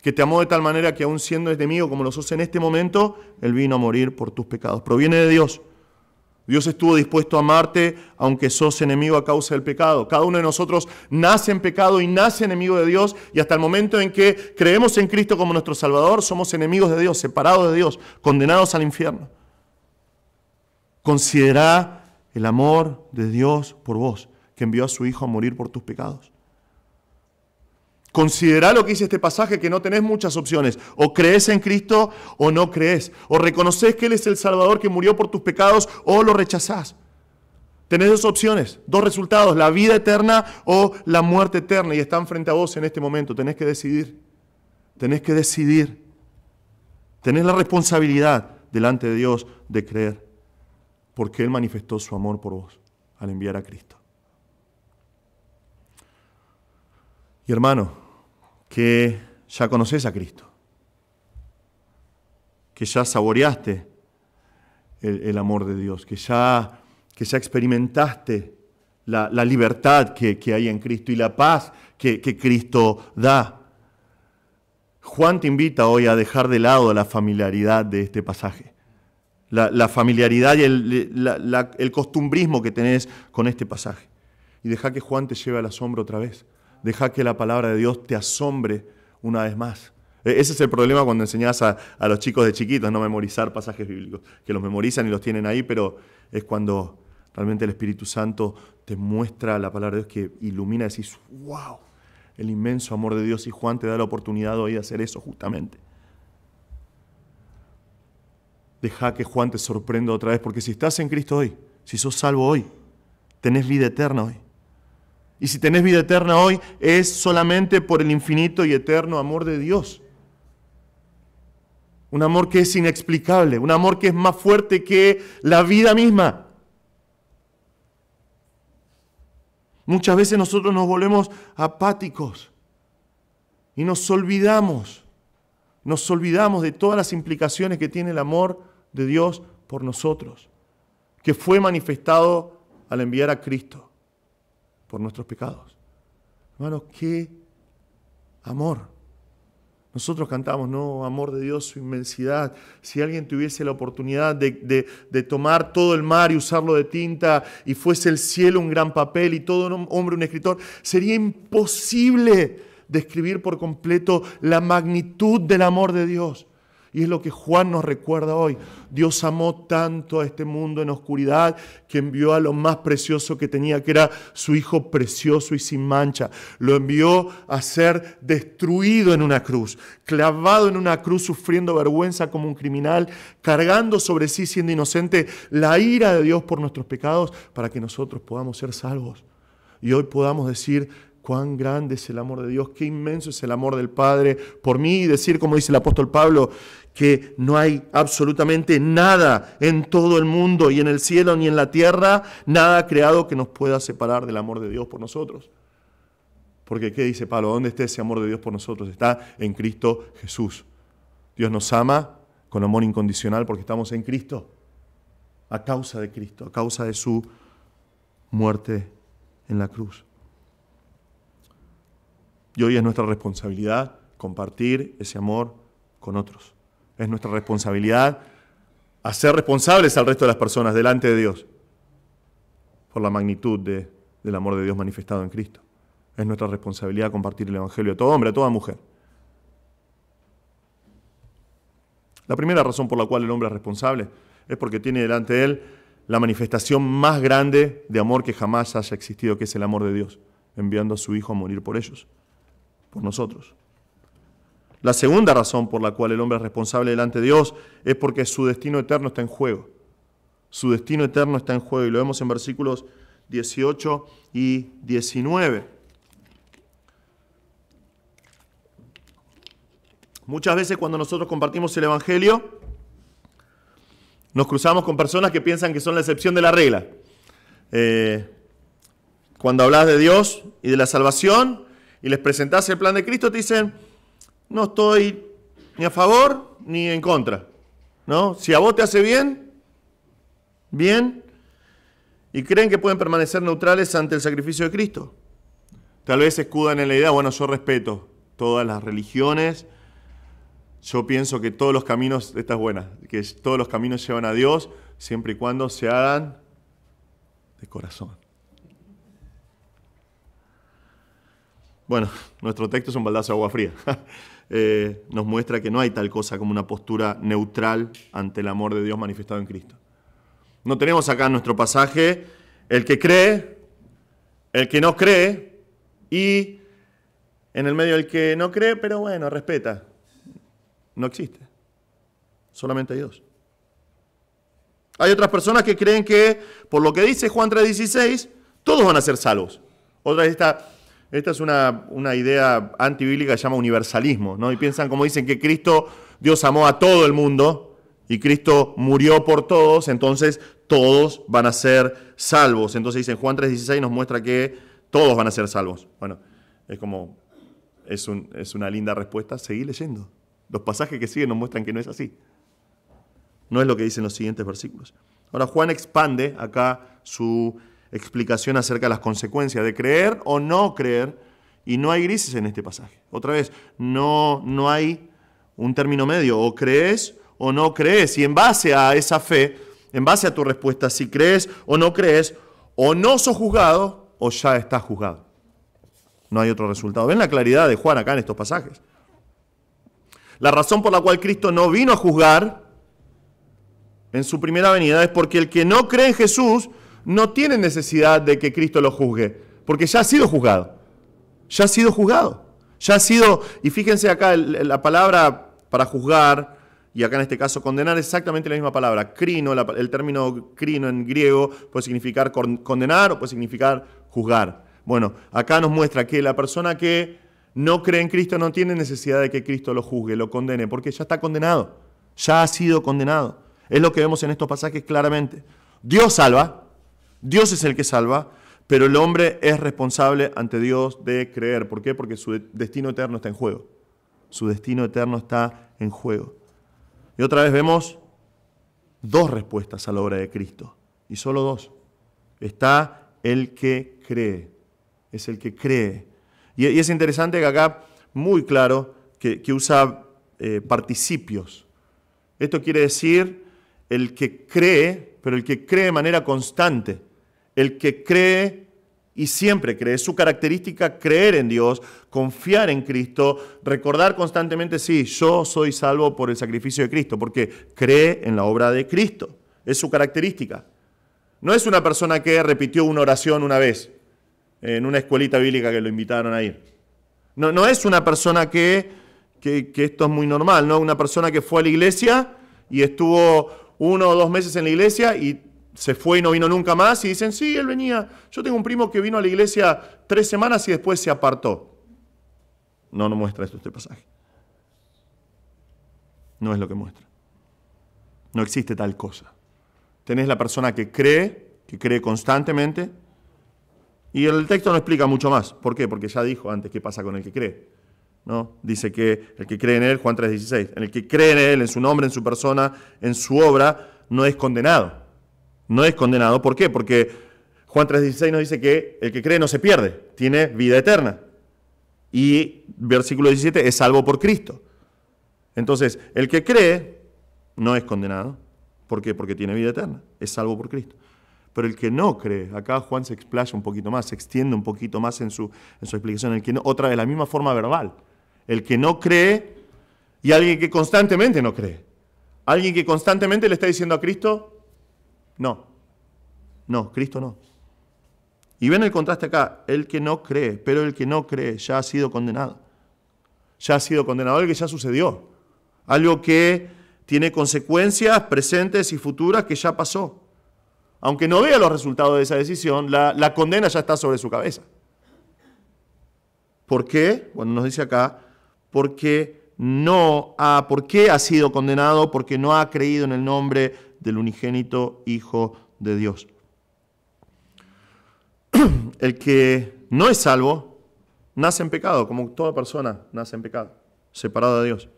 Que te amó de tal manera que aún siendo enemigo este como lo sos en este momento, Él vino a morir por tus pecados. Proviene de Dios Dios estuvo dispuesto a amarte aunque sos enemigo a causa del pecado. Cada uno de nosotros nace en pecado y nace enemigo de Dios y hasta el momento en que creemos en Cristo como nuestro Salvador, somos enemigos de Dios, separados de Dios, condenados al infierno. Considera el amor de Dios por vos, que envió a su Hijo a morir por tus pecados. Considera lo que dice este pasaje, que no tenés muchas opciones. O crees en Cristo o no crees. O reconoces que Él es el Salvador que murió por tus pecados o lo rechazás. Tenés dos opciones, dos resultados, la vida eterna o la muerte eterna. Y están frente a vos en este momento. Tenés que decidir. Tenés que decidir. Tenés la responsabilidad delante de Dios de creer. Porque Él manifestó su amor por vos al enviar a Cristo. Y hermano, que ya conoces a Cristo, que ya saboreaste el, amor de Dios, que ya, que ya experimentaste la, libertad que, hay en Cristo y la paz que, Cristo da. Juan te invita hoy a dejar de lado la familiaridad de este pasaje. La, familiaridad y el, costumbrismo que tenés con este pasaje. Y deja que Juan te lleve al asombro otra vez deja que la palabra de Dios te asombre una vez más. E-, ese es el problema cuando enseñas a, los chicos de chiquitos no memorizar pasajes bíblicos, que los memorizan y los tienen ahí, pero es cuando realmente el Espíritu Santo te muestra la palabra de Dios que ilumina y decís, wow, el inmenso amor de Dios y Juan te da la oportunidad hoy de hacer eso justamente. Deja que Juan te sorprenda otra vez, porque si estás en Cristo hoy, si sos salvo hoy, tenés vida eterna hoy. Y si tenés vida eterna hoy, es solamente por el infinito y eterno amor de Dios. Un amor que es inexplicable, un amor que es más fuerte que la vida misma. Muchas veces nosotros nos volvemos apáticos y nos olvidamos, nos olvidamos de todas las implicaciones que tiene el amor de Dios por nosotros, que fue manifestado al enviar a Cristo por nuestros pecados. Hermanos, qué amor. Nosotros cantamos, no, amor de Dios, su inmensidad. Si alguien tuviese la oportunidad de, tomar todo el mar y usarlo de tinta y fuese el cielo un gran papel y todo un hombre un escritor, sería imposible describir por completo la magnitud del amor de Dios. Y es lo que Juan nos recuerda hoy. Dios amó tanto a este mundo en oscuridad que envió a lo más precioso que tenía, que era su Hijo precioso y sin mancha. Lo envió a ser destruido en una cruz, clavado en una cruz, sufriendo vergüenza como un criminal, cargando sobre sí, siendo inocente, la ira de Dios por nuestros pecados, para que nosotros podamos ser salvos. Y hoy podamos decir, cuán grande es el amor de Dios, qué inmenso es el amor del Padre por mí y decir, como dice el apóstol Pablo, que no hay absolutamente nada en todo el mundo y en el cielo ni en la tierra, nada creado que nos pueda separar del amor de Dios por nosotros. Porque ¿qué dice Pablo? ¿Dónde está ese amor de Dios por nosotros? Está en Cristo Jesús. Dios nos ama con amor incondicional porque estamos en Cristo, a causa de Cristo, a causa de su muerte en la cruz. Y hoy es nuestra responsabilidad compartir ese amor con otros. Es nuestra responsabilidad hacer responsables al resto de las personas delante de Dios por la magnitud del amor de Dios manifestado en Cristo. Es nuestra responsabilidad compartir el Evangelio a todo hombre, a toda mujer. La primera razón por la cual el hombre es responsable es porque tiene delante de él la manifestación más grande de amor que jamás haya existido, que es el amor de Dios, enviando a su Hijo a morir por ellos por nosotros. La segunda razón por la cual el hombre es responsable delante de Dios es porque su destino eterno está en juego. Su destino eterno está en juego y lo vemos en versículos 18 y 19. Muchas veces cuando nosotros compartimos el Evangelio, nos cruzamos con personas que piensan que son la excepción de la regla. Eh, cuando hablas de Dios y de la salvación, y les presentás el plan de Cristo, te dicen, no estoy ni a favor ni en contra. ¿No? Si a vos te hace bien, bien, y creen que pueden permanecer neutrales ante el sacrificio de Cristo. Tal vez escudan en la idea, bueno, yo respeto todas las religiones, yo pienso que todos los caminos, esta es buena, que todos los caminos llevan a Dios, siempre y cuando se hagan de corazón. Bueno, nuestro texto es un baldazo de agua fría. Eh, nos muestra que no hay tal cosa como una postura neutral ante el amor de Dios manifestado en Cristo. No tenemos acá en nuestro pasaje el que cree, el que no cree y en el medio el que no cree, pero bueno, respeta. No existe. Solamente hay dos. Hay otras personas que creen que por lo que dice Juan 3:16, todos van a ser salvos. Otra está esta es una, una idea antibíblica que se llama universalismo, ¿no? Y piensan, como dicen, que Cristo, Dios amó a todo el mundo y Cristo murió por todos, entonces todos van a ser salvos. Entonces dicen, Juan 3.16 nos muestra que todos van a ser salvos. Bueno, es como, es, es una linda respuesta, seguí leyendo. Los pasajes que siguen nos muestran que no es así. No es lo que dicen los siguientes versículos. Ahora Juan expande acá su explicación acerca de las consecuencias de creer o no creer, y no hay grises en este pasaje. Otra vez, no, no hay un término medio, o crees o no crees, y en base a esa fe, en base a tu respuesta, si crees o no crees, o no sos juzgado o ya estás juzgado. No hay otro resultado. Ven la claridad de Juan acá en estos pasajes. La razón por la cual Cristo no vino a juzgar en su primera venida es porque el que no cree en Jesús no tiene necesidad de que Cristo lo juzgue, porque ya ha sido juzgado. Ya ha sido juzgado. Ya ha sido, y fíjense acá la palabra para juzgar, y acá en este caso condenar, exactamente la misma palabra. Crino, el término crino en griego puede significar condenar o puede significar juzgar. Bueno, acá nos muestra que la persona que no cree en Cristo no tiene necesidad de que Cristo lo juzgue, lo condene, porque ya está condenado, ya ha sido condenado. Es lo que vemos en estos pasajes claramente. Dios salva, Dios es el que salva, pero el hombre es responsable ante Dios de creer. ¿Por qué? Porque su destino eterno está en juego. Su destino eterno está en juego. Y otra vez vemos dos respuestas a la obra de Cristo, y solo dos. Está el que cree, es el que cree. Y, es interesante que acá, muy claro, que, usa eh, participios. Esto quiere decir el que cree, pero el que cree de manera constante el que cree y siempre cree. Es su característica creer en Dios, confiar en Cristo, recordar constantemente, sí, yo soy salvo por el sacrificio de Cristo, porque cree en la obra de Cristo. Es su característica. No es una persona que repitió una oración una vez eh, en una escuelita bíblica que lo invitaron a ir. No, no es una persona que, que, esto es muy normal, ¿no? Una persona que fue a la iglesia y estuvo uno o dos meses en la iglesia y se fue y no vino nunca más y dicen, sí, él venía. Yo tengo un primo que vino a la iglesia tres semanas y después se apartó. No, no muestra esto este pasaje. No es lo que muestra. No existe tal cosa. Tenés la persona que cree, que cree constantemente, y el texto no explica mucho más. ¿Por qué? Porque ya dijo antes qué pasa con el que cree. ¿No? Dice que el que cree en él, Juan 3:16, el que cree en él, en su nombre, en su persona, en su obra, no es condenado no es condenado. ¿Por qué? Porque Juan 3:16 nos dice que el que cree no se pierde, tiene vida eterna. Y versículo 17 es salvo por Cristo. Entonces, el que cree no es condenado. ¿Por qué? Porque tiene vida eterna, es salvo por Cristo. Pero el que no cree, acá Juan se explaya un poquito más, se extiende un poquito más en su, en su explicación, el que no, otra de la misma forma verbal. El que no cree y alguien que constantemente no cree. Alguien que constantemente le está diciendo a Cristo, no, no, Cristo no. Y ven el contraste acá, el que no cree, pero el que no cree ya ha sido condenado. Ya ha sido condenado, algo que ya sucedió. Algo que tiene consecuencias presentes y futuras que ya pasó. Aunque no vea los resultados de esa decisión, la, condena ya está sobre su cabeza. ¿Por qué? Bueno, nos dice acá, porque no ha, ¿por qué ha sido condenado? Porque no ha creído en el nombre del unigénito Hijo de Dios. El que no es salvo, nace en pecado, como toda persona nace en pecado, separado de Dios,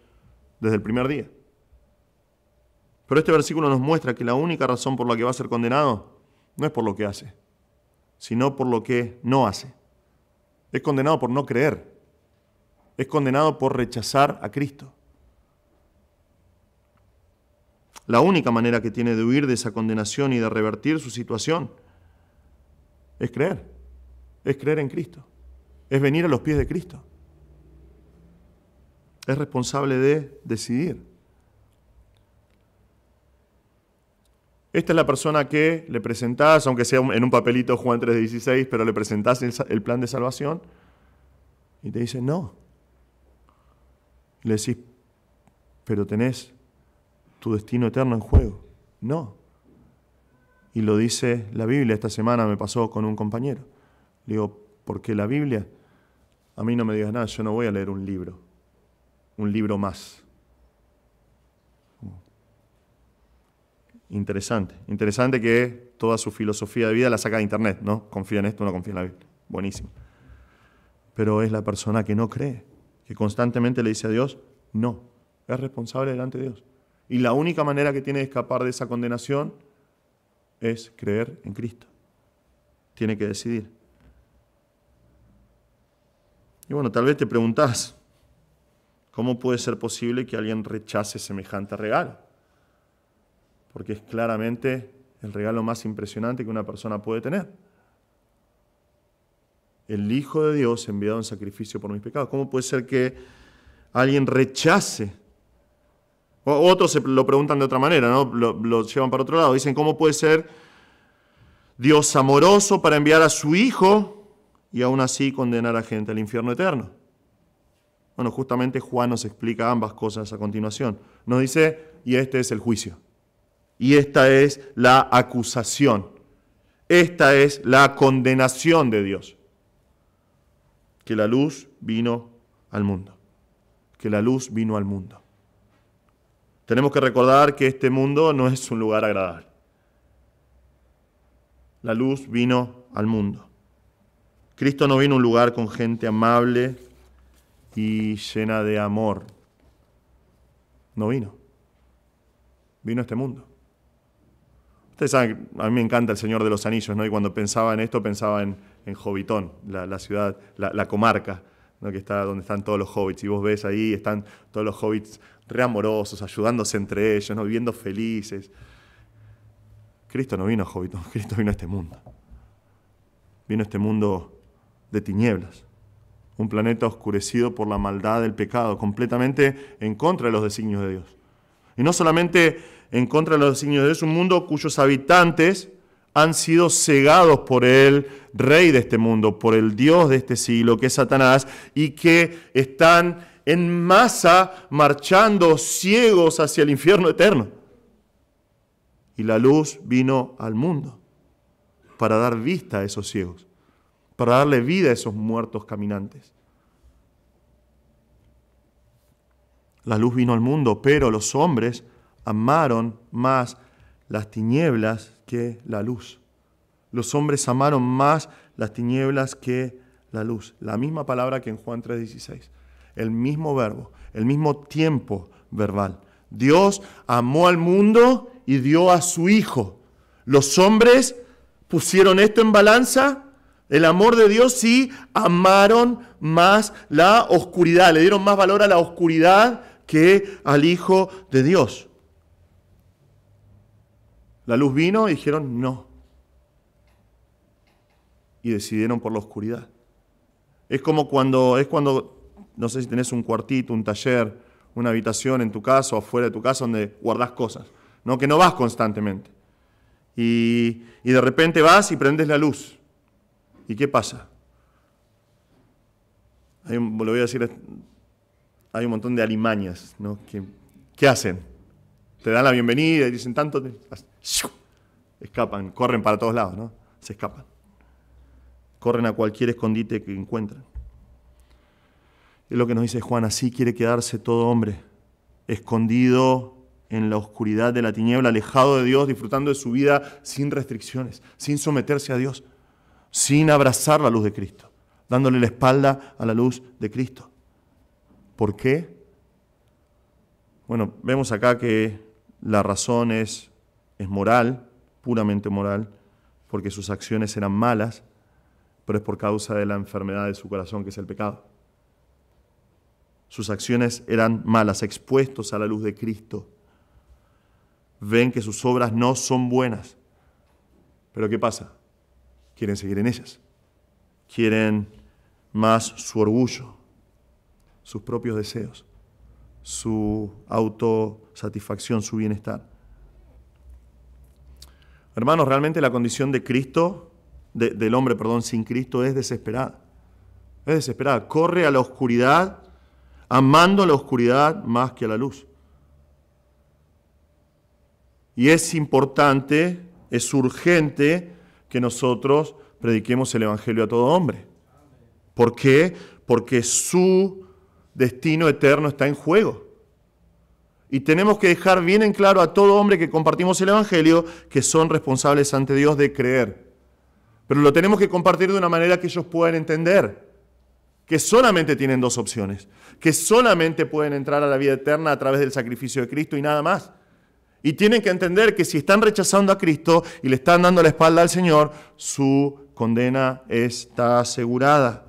desde el primer día. Pero este versículo nos muestra que la única razón por la que va a ser condenado no es por lo que hace, sino por lo que no hace. Es condenado por no creer. Es condenado por rechazar a Cristo. la única manera que tiene de huir de esa condenación y de revertir su situación es creer, es creer en Cristo, es venir a los pies de Cristo. Es responsable de decidir. Esta es la persona que le presentás, aunque sea en un papelito Juan 3:16, pero le presentás el, plan de salvación y te dice no. le decís, pero tenés tu destino eterno en juego. No. Y lo dice la Biblia. Esta semana me pasó con un compañero. Le digo, ¿por qué la Biblia? A mí no me digas nada, yo no voy a leer un libro. Un libro más. Interesante. Interesante que toda su filosofía de vida la saca de internet, ¿no? Confía en esto, no confía en la Biblia. Buenísimo. Pero es la persona que no cree, que constantemente le dice a Dios, no, es responsable delante de Dios. Y la única manera que tiene de escapar de esa condenación es creer en Cristo. Tiene que decidir. Y bueno, tal vez te preguntás, ¿cómo puede ser posible que alguien rechace semejante regalo? Porque es claramente el regalo más impresionante que una persona puede tener. El Hijo de Dios enviado en sacrificio por mis pecados. ¿Cómo puede ser que alguien rechace otros se lo preguntan de otra manera, ¿no? lo, llevan para otro lado. Dicen, ¿cómo puede ser Dios amoroso para enviar a su Hijo y aún así condenar a gente al infierno eterno? Bueno, justamente Juan nos explica ambas cosas a continuación. Nos dice, y este es el juicio. Y esta es la acusación. Esta es la condenación de Dios. Que la luz vino al mundo. Que la luz vino al mundo. Tenemos que recordar que este mundo no es un lugar agradable. La luz vino al mundo. Cristo no vino a un lugar con gente amable y llena de amor. No vino. Vino a este mundo. Ustedes saben, a mí me encanta el Señor de los Anillos, ¿no? Y cuando pensaba en esto, pensaba en, Jovitón, la, ciudad, la, comarca, ¿no? que está donde están todos los hobbits. Y vos ves ahí, están todos los hobbits reamorosos, ayudándose entre ellos, ¿no? viviendo felices. Cristo no vino a Cristo vino a este mundo. Vino a este mundo de tinieblas, un planeta oscurecido por la maldad del pecado, completamente en contra de los designios de Dios. Y no solamente en contra de los designios de Dios, un mundo cuyos habitantes han sido cegados por el rey de este mundo, por el Dios de este siglo, que es Satanás, y que están en masa marchando ciegos hacia el infierno eterno. Y la luz vino al mundo para dar vista a esos ciegos, para darle vida a esos muertos caminantes. La luz vino al mundo, pero los hombres amaron más las tinieblas que la luz. Los hombres amaron más las tinieblas que la luz. La misma palabra que en Juan 3:16 el mismo verbo, el mismo tiempo verbal. Dios amó al mundo y dio a su Hijo. Los hombres pusieron esto en balanza, el amor de Dios sí amaron más la oscuridad, le dieron más valor a la oscuridad que al Hijo de Dios. La luz vino y dijeron no. Y decidieron por la oscuridad. Es como cuando, es cuando no sé si tenés un cuartito, un taller, una habitación en tu casa o afuera de tu casa donde guardás cosas, ¿no? que no vas constantemente. Y, de repente vas y prendes la luz. ¿Y qué pasa? Hay, un, voy a decir, hay un montón de alimañas, ¿no? ¿Qué hacen? Te dan la bienvenida y dicen tanto, escapan, corren para todos lados, ¿no? Se escapan. Corren a cualquier escondite que encuentran. Es lo que nos dice Juan, así quiere quedarse todo hombre, escondido en la oscuridad de la tiniebla, alejado de Dios, disfrutando de su vida sin restricciones, sin someterse a Dios, sin abrazar la luz de Cristo, dándole la espalda a la luz de Cristo. ¿Por qué? Bueno, vemos acá que la razón es, es moral, puramente moral, porque sus acciones eran malas, pero es por causa de la enfermedad de su corazón, que es el pecado sus acciones eran malas, expuestos a la luz de Cristo. Ven que sus obras no son buenas. Pero ¿qué pasa? Quieren seguir en ellas. Quieren más su orgullo, sus propios deseos, su autosatisfacción, su bienestar. Hermanos, realmente la condición de Cristo, del hombre, perdón, sin Cristo es desesperada. Es desesperada. Corre a la oscuridad amando la oscuridad más que a la luz. Y es importante, es urgente que nosotros prediquemos el Evangelio a todo hombre. ¿Por qué? Porque su destino eterno está en juego. Y tenemos que dejar bien en claro a todo hombre que compartimos el Evangelio que son responsables ante Dios de creer. Pero lo tenemos que compartir de una manera que ellos puedan entender que solamente tienen dos opciones, que solamente pueden entrar a la vida eterna a través del sacrificio de Cristo y nada más. Y tienen que entender que si están rechazando a Cristo y le están dando la espalda al Señor, su condena está asegurada.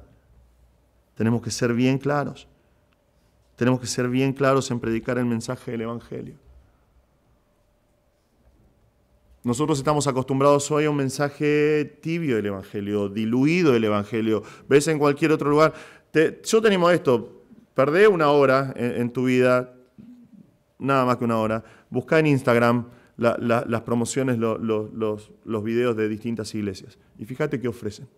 Tenemos que ser bien claros. Tenemos que ser bien claros en predicar el mensaje del Evangelio. Nosotros estamos acostumbrados hoy a un mensaje tibio del Evangelio, diluido del Evangelio. Ves en cualquier otro lugar. yo tenemos esto. Perdé una hora en, tu vida, nada más que una hora. Busca en Instagram las promociones, los, los videos de distintas iglesias. Y fíjate qué ofrecen.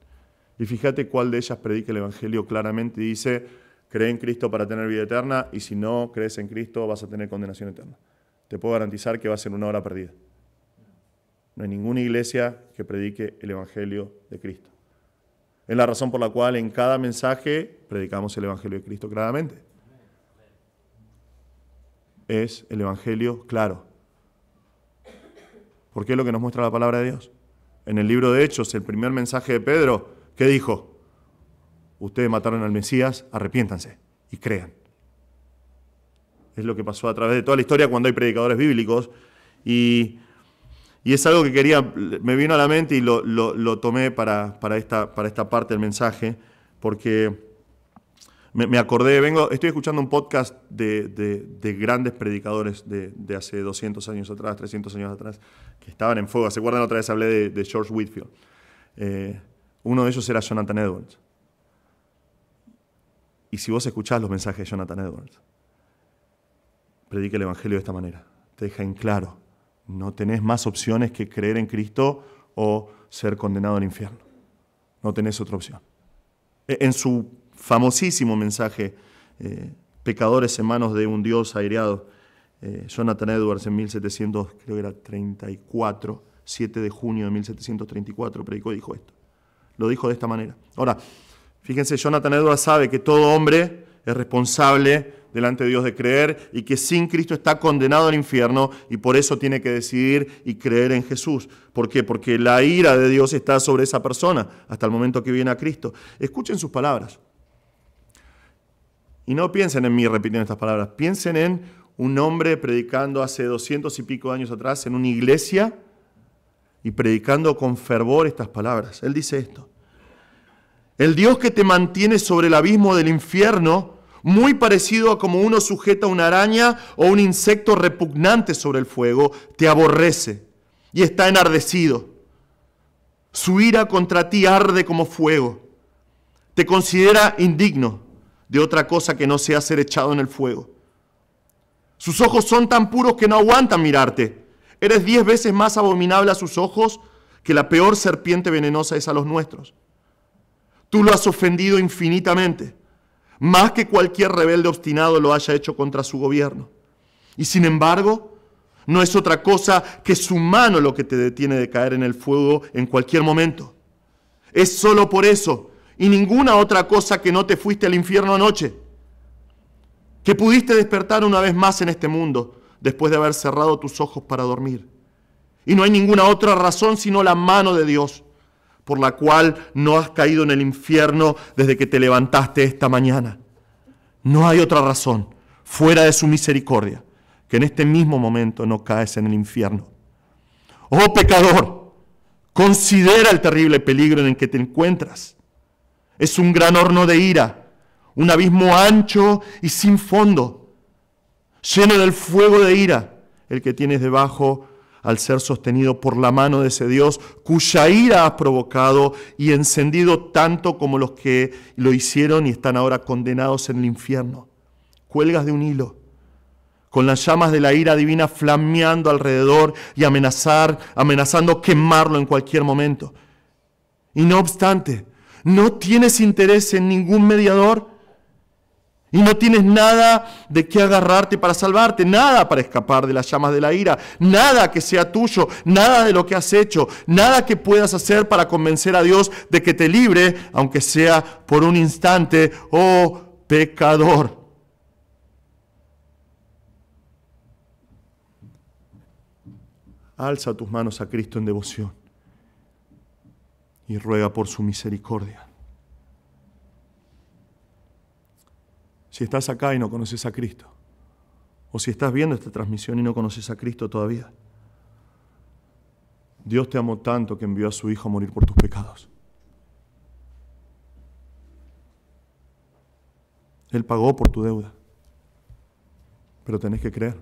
Y fíjate cuál de ellas predica el Evangelio claramente. Y dice, cree en Cristo para tener vida eterna y si no crees en Cristo vas a tener condenación eterna. Te puedo garantizar que va a ser una hora perdida. No hay ninguna iglesia que predique el Evangelio de Cristo. Es la razón por la cual en cada mensaje predicamos el Evangelio de Cristo claramente. Es el Evangelio claro. Porque es lo que nos muestra la palabra de Dios. En el libro de Hechos, el primer mensaje de Pedro, ¿qué dijo? Ustedes mataron al Mesías, arrepiéntanse y crean. Es lo que pasó a través de toda la historia cuando hay predicadores bíblicos y y es algo que quería, me vino a la mente y lo, tomé para, esta, parte del mensaje, porque me, acordé, vengo, estoy escuchando un podcast de, grandes predicadores de, hace 200 años atrás, 300 años atrás, que estaban en fuego. ¿Se acuerdan otra vez? Hablé de, George Whitfield. Eh, uno de ellos era Jonathan Edwards. Y si vos escuchás los mensajes de Jonathan Edwards, predica el Evangelio de esta manera. Te deja en claro no tenés más opciones que creer en Cristo o ser condenado al infierno. No tenés otra opción. E, en su famosísimo mensaje, eh, Pecadores en manos de un Dios aireado, eh, Jonathan Edwards en 1734, 7 de junio de 1734, predicó y dijo esto. Lo dijo de esta manera. Ahora, fíjense, Jonathan Edwards sabe que todo hombre es responsable delante de Dios de creer y que sin Cristo está condenado al infierno y por eso tiene que decidir y creer en Jesús. ¿Por qué? Porque la ira de Dios está sobre esa persona hasta el momento que viene a Cristo. Escuchen sus palabras. Y no piensen en mí repitiendo estas palabras, piensen en un hombre predicando hace doscientos y pico de años atrás en una iglesia y predicando con fervor estas palabras. Él dice esto. El Dios que te mantiene sobre el abismo del infierno, muy parecido a como uno sujeta una araña o un insecto repugnante sobre el fuego, te aborrece y está enardecido. Su ira contra ti arde como fuego. Te considera indigno de otra cosa que no sea ser echado en el fuego. Sus ojos son tan puros que no aguantan mirarte. Eres diez veces más abominable a sus ojos que la peor serpiente venenosa es a los nuestros. Tú lo has ofendido infinitamente, más que cualquier rebelde obstinado lo haya hecho contra su gobierno. Y sin embargo, no es otra cosa que su mano lo que te detiene de caer en el fuego en cualquier momento. Es solo por eso y ninguna otra cosa que no te fuiste al infierno anoche, que pudiste despertar una vez más en este mundo después de haber cerrado tus ojos para dormir. Y no hay ninguna otra razón sino la mano de Dios por la cual no has caído en el infierno desde que te levantaste esta mañana. No hay otra razón fuera de su misericordia que en este mismo momento no caes en el infierno. Oh pecador, considera el terrible peligro en el que te encuentras. Es un gran horno de ira, un abismo ancho y sin fondo, lleno del fuego de ira, el que tienes debajo al ser sostenido por la mano de ese Dios cuya ira has provocado y encendido tanto como los que lo hicieron y están ahora condenados en el infierno. Cuelgas de un hilo, con las llamas de la ira divina flameando alrededor y amenazar, amenazando quemarlo en cualquier momento. Y no obstante, no tienes interés en ningún mediador y no tienes nada de qué agarrarte para salvarte, nada para escapar de las llamas de la ira, nada que sea tuyo, nada de lo que has hecho, nada que puedas hacer para convencer a Dios de que te libre, aunque sea por un instante, oh pecador. Alza tus manos a Cristo en devoción y ruega por su misericordia. Si estás acá y no conoces a Cristo, o si estás viendo esta transmisión y no conoces a Cristo todavía, Dios te amó tanto que envió a su Hijo a morir por tus pecados. Él pagó por tu deuda, pero tenés que creer.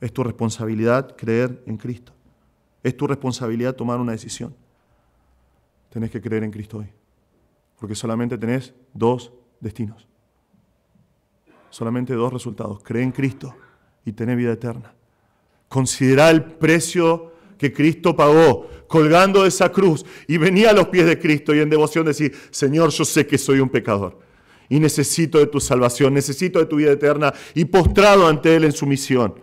Es tu responsabilidad creer en Cristo. Es tu responsabilidad tomar una decisión. Tenés que creer en Cristo hoy, porque solamente tenés dos destinos solamente dos resultados. Cree en Cristo y tener vida eterna. Considera el precio que Cristo pagó colgando de esa cruz y venía a los pies de Cristo y en devoción decir, Señor, yo sé que soy un pecador y necesito de tu salvación, necesito de tu vida eterna y postrado ante Él en sumisión,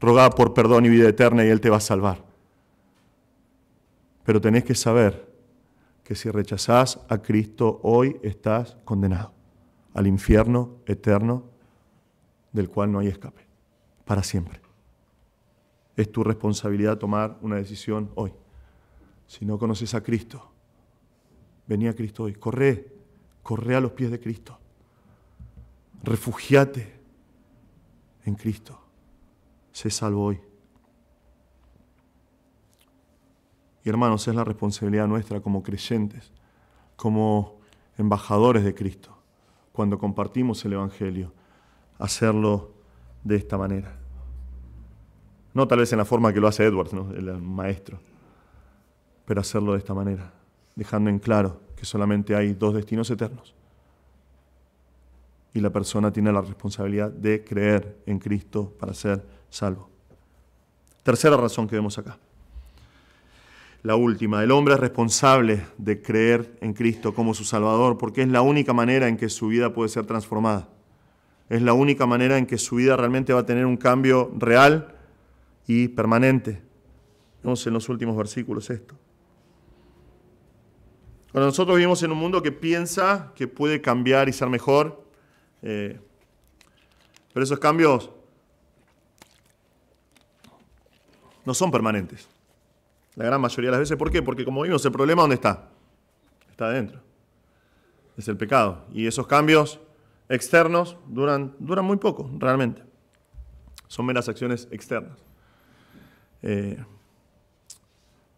rogar por perdón y vida eterna y Él te va a salvar. Pero tenés que saber que si rechazás a Cristo hoy estás condenado al infierno eterno del cual no hay escape, para siempre. Es tu responsabilidad tomar una decisión hoy. Si no conoces a Cristo, vení a Cristo hoy, corre, corre a los pies de Cristo, refugiate en Cristo, sé salvo hoy. Y hermanos, es la responsabilidad nuestra como creyentes, como embajadores de Cristo, cuando compartimos el Evangelio hacerlo de esta manera. No tal vez en la forma que lo hace Edwards, el maestro, pero hacerlo de esta manera, dejando en claro que solamente hay dos destinos eternos. Y la persona tiene la responsabilidad de creer en Cristo para ser salvo. Tercera razón que vemos acá. La última, el hombre es responsable de creer en Cristo como su Salvador porque es la única manera en que su vida puede ser transformada. Es la única manera en que su vida realmente va a tener un cambio real y permanente. Vemos en los últimos versículos esto. Cuando nosotros vivimos en un mundo que piensa que puede cambiar y ser mejor, eh, pero esos cambios no son permanentes. La gran mayoría de las veces. ¿Por qué? Porque como vimos, el problema ¿dónde está? Está adentro. Es el pecado. Y esos cambios externos duran, muy poco, realmente. Son meras acciones externas. Eh,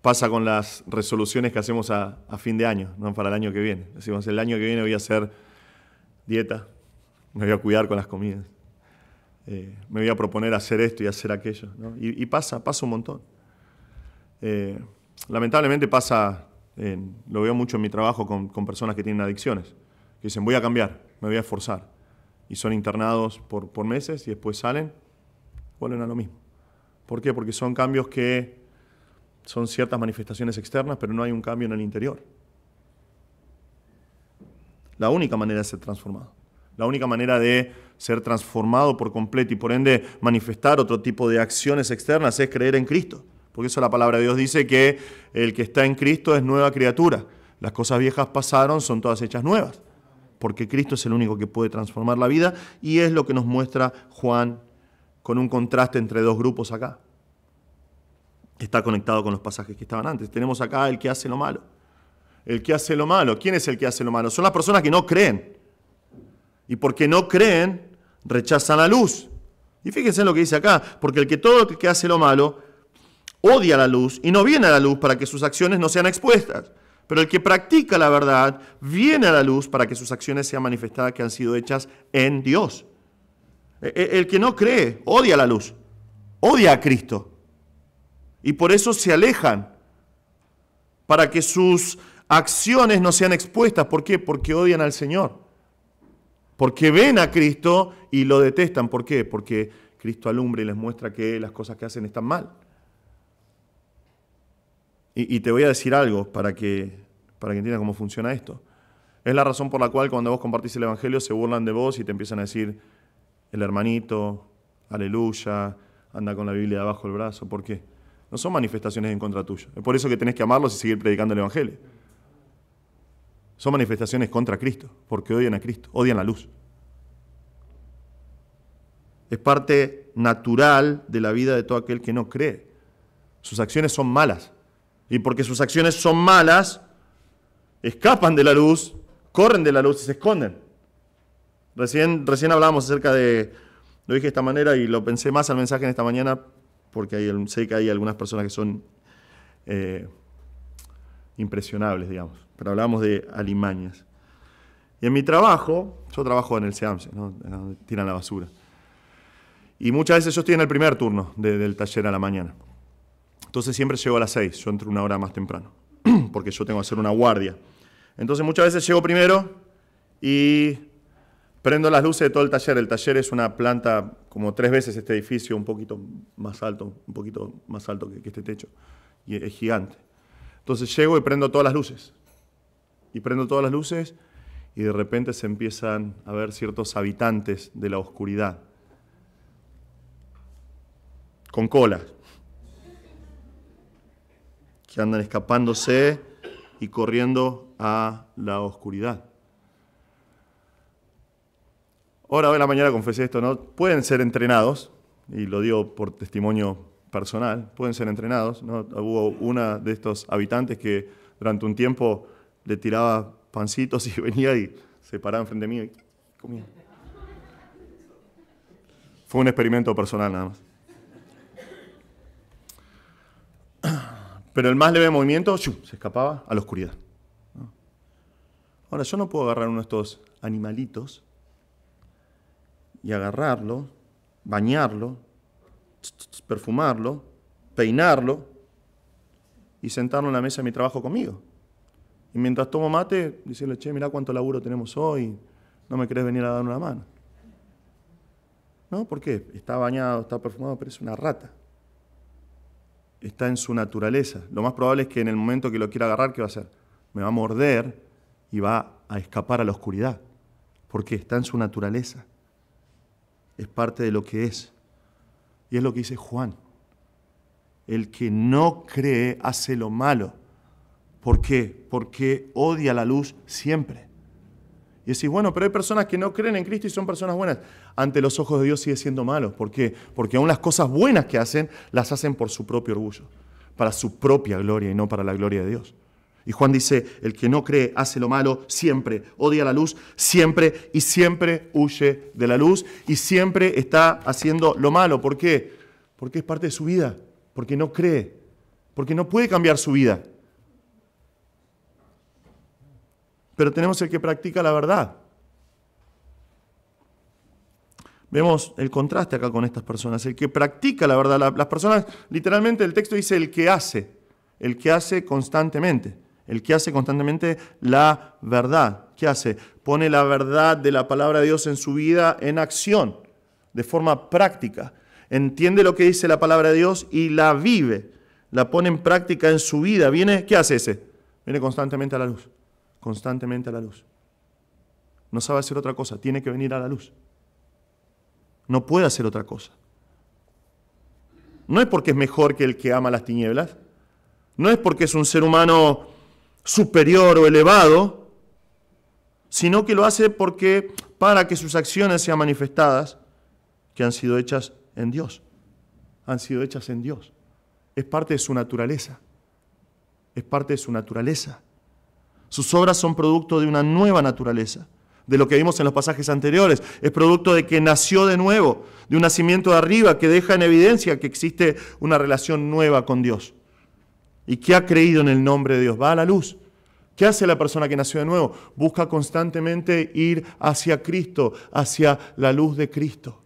pasa con las resoluciones que hacemos a, fin de año, no para el año que viene. Decimos, el año que viene voy a hacer dieta, me voy a cuidar con las comidas, eh, me voy a proponer hacer esto y hacer aquello. Y, pasa, pasa un montón. Eh, lamentablemente pasa, lo veo mucho en mi trabajo con, con personas que tienen adicciones, que dicen, voy a cambiar, me voy a esforzar. Y son internados por, meses y después salen, vuelven a lo mismo. ¿Por qué? Porque son cambios que son ciertas manifestaciones externas, pero no hay un cambio en el interior. La única manera de ser transformado. La única manera de ser transformado por completo y por ende manifestar otro tipo de acciones externas es creer en Cristo. Porque eso la palabra de Dios dice que el que está en Cristo es nueva criatura. Las cosas viejas pasaron, son todas hechas nuevas porque Cristo es el único que puede transformar la vida y es lo que nos muestra Juan con un contraste entre dos grupos acá. Está conectado con los pasajes que estaban antes. Tenemos acá el que hace lo malo. El que hace lo malo. ¿Quién es el que hace lo malo? Son las personas que no creen. Y porque no creen, rechazan la luz. Y fíjense en lo que dice acá, porque el que todo el que hace lo malo odia la luz y no viene a la luz para que sus acciones no sean expuestas. Pero el que practica la verdad viene a la luz para que sus acciones sean manifestadas que han sido hechas en Dios. E, e, el que no cree odia la luz, odia a Cristo. Y por eso se alejan, para que sus acciones no sean expuestas. ¿Por qué? Porque odian al Señor. Porque ven a Cristo y lo detestan. ¿Por qué? Porque Cristo alumbra y les muestra que las cosas que hacen están mal. Y, te voy a decir algo para que, para que entiendas cómo funciona esto. Es la razón por la cual cuando vos compartís el Evangelio se burlan de vos y te empiezan a decir, el hermanito, aleluya, anda con la Biblia debajo del brazo. ¿Por qué? No son manifestaciones en contra tuya. Es por eso que tenés que amarlos y seguir predicando el Evangelio. Son manifestaciones contra Cristo, porque odian a Cristo, odian la luz. Es parte natural de la vida de todo aquel que no cree. Sus acciones son malas y porque sus acciones son malas, escapan de la luz, corren de la luz y se esconden. Recién, recién hablábamos acerca de, lo dije de esta manera y lo pensé más al mensaje en esta mañana, porque sé que hay algunas personas que son eh, impresionables, digamos, pero hablábamos de alimañas. Y en mi trabajo, yo trabajo en el seams, ¿no? tiran la basura. Y muchas veces yo estoy en el primer turno del taller a la mañana. Entonces siempre llego a las seis. yo entro una hora más temprano, porque yo tengo que hacer una guardia. Entonces muchas veces llego primero y prendo las luces de todo el taller. El taller es una planta como tres veces este edificio, un poquito más alto, un poquito más alto que, que este techo, y es gigante. Entonces llego y prendo todas las luces. Y prendo todas las luces y de repente se empiezan a ver ciertos habitantes de la oscuridad. Con colas que andan escapándose y corriendo a la oscuridad. Ahora, hoy en la mañana confesé esto, ¿no? Pueden ser entrenados, y lo digo por testimonio personal, pueden ser entrenados, ¿no? Hubo una de estos habitantes que durante un tiempo le tiraba pancitos y venía y se paraba enfrente mío y comía. Fue un experimento personal nada más. Pero el más leve movimiento se escapaba a la oscuridad. Ahora, yo no puedo agarrar uno de estos animalitos y agarrarlo, bañarlo, perfumarlo, peinarlo y sentarlo en la mesa de mi trabajo conmigo. Y mientras tomo mate, decirle, che, mirá cuánto laburo tenemos hoy, no me querés venir a dar una mano. ¿No? ¿Por qué? Está bañado, está perfumado, pero es una rata está en su naturaleza. Lo más probable es que en el momento que lo quiera agarrar, ¿qué va a hacer? Me va a morder y va a escapar a la oscuridad, porque está en su naturaleza. Es parte de lo que es. Y es lo que dice Juan. El que no cree hace lo malo. ¿Por qué? Porque odia la luz siempre. Y decís, bueno, pero hay personas que no creen en Cristo y son personas buenas. Ante los ojos de Dios sigue siendo malo. ¿Por qué? Porque aún las cosas buenas que hacen, las hacen por su propio orgullo, para su propia gloria y no para la gloria de Dios. Y Juan dice, el que no cree hace lo malo siempre, odia la luz siempre y siempre huye de la luz y siempre está haciendo lo malo. ¿Por qué? Porque es parte de su vida, porque no cree, porque no puede cambiar su vida. pero tenemos el que practica la verdad. Vemos el contraste acá con estas personas, el que practica la verdad. Las personas, literalmente el texto dice el que hace, el que hace constantemente, el que hace constantemente la verdad. ¿Qué hace? Pone la verdad de la palabra de Dios en su vida en acción, de forma práctica. Entiende lo que dice la palabra de Dios y la vive, la pone en práctica en su vida. Viene, ¿qué hace ese? Viene constantemente a la luz constantemente a la luz. No sabe hacer otra cosa, tiene que venir a la luz. No puede hacer otra cosa. No es porque es mejor que el que ama las tinieblas, no es porque es un ser humano superior o elevado, sino que lo hace porque para que sus acciones sean manifestadas, que han sido hechas en Dios, han sido hechas en Dios. Es parte de su naturaleza, es parte de su naturaleza. Sus obras son producto de una nueva naturaleza, de lo que vimos en los pasajes anteriores. Es producto de que nació de nuevo, de un nacimiento de arriba que deja en evidencia que existe una relación nueva con Dios. Y que ha creído en el nombre de Dios. Va a la luz. ¿Qué hace la persona que nació de nuevo? Busca constantemente ir hacia Cristo, hacia la luz de Cristo.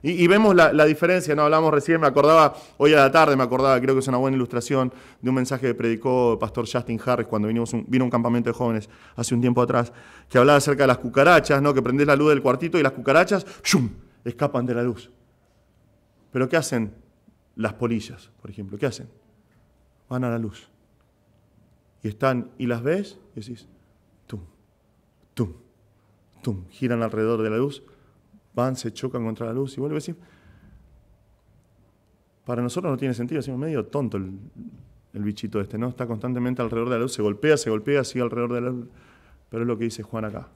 Y, vemos la, diferencia, ¿no? recién, me acordaba, hoy a la tarde me acordaba, creo que es una buena ilustración de un mensaje que predicó el Pastor Justin Harris cuando vino a un campamento de jóvenes hace un tiempo atrás, que hablaba acerca de las cucarachas, ¿no? Que prendés la luz del cuartito y las cucarachas, ¡shum! escapan de la luz. Pero ¿qué hacen las polillas, por ejemplo? ¿Qué hacen? Van a la luz. Y están, y las ves, y decís, tum, tum, tum, giran alrededor de la luz, van, se chocan contra la luz y vuelve a decir, para nosotros no tiene sentido, un medio tonto el, el, bichito este, ¿no? Está constantemente alrededor de la luz, se golpea, se golpea, sigue alrededor de la luz. Pero es lo que dice Juan acá.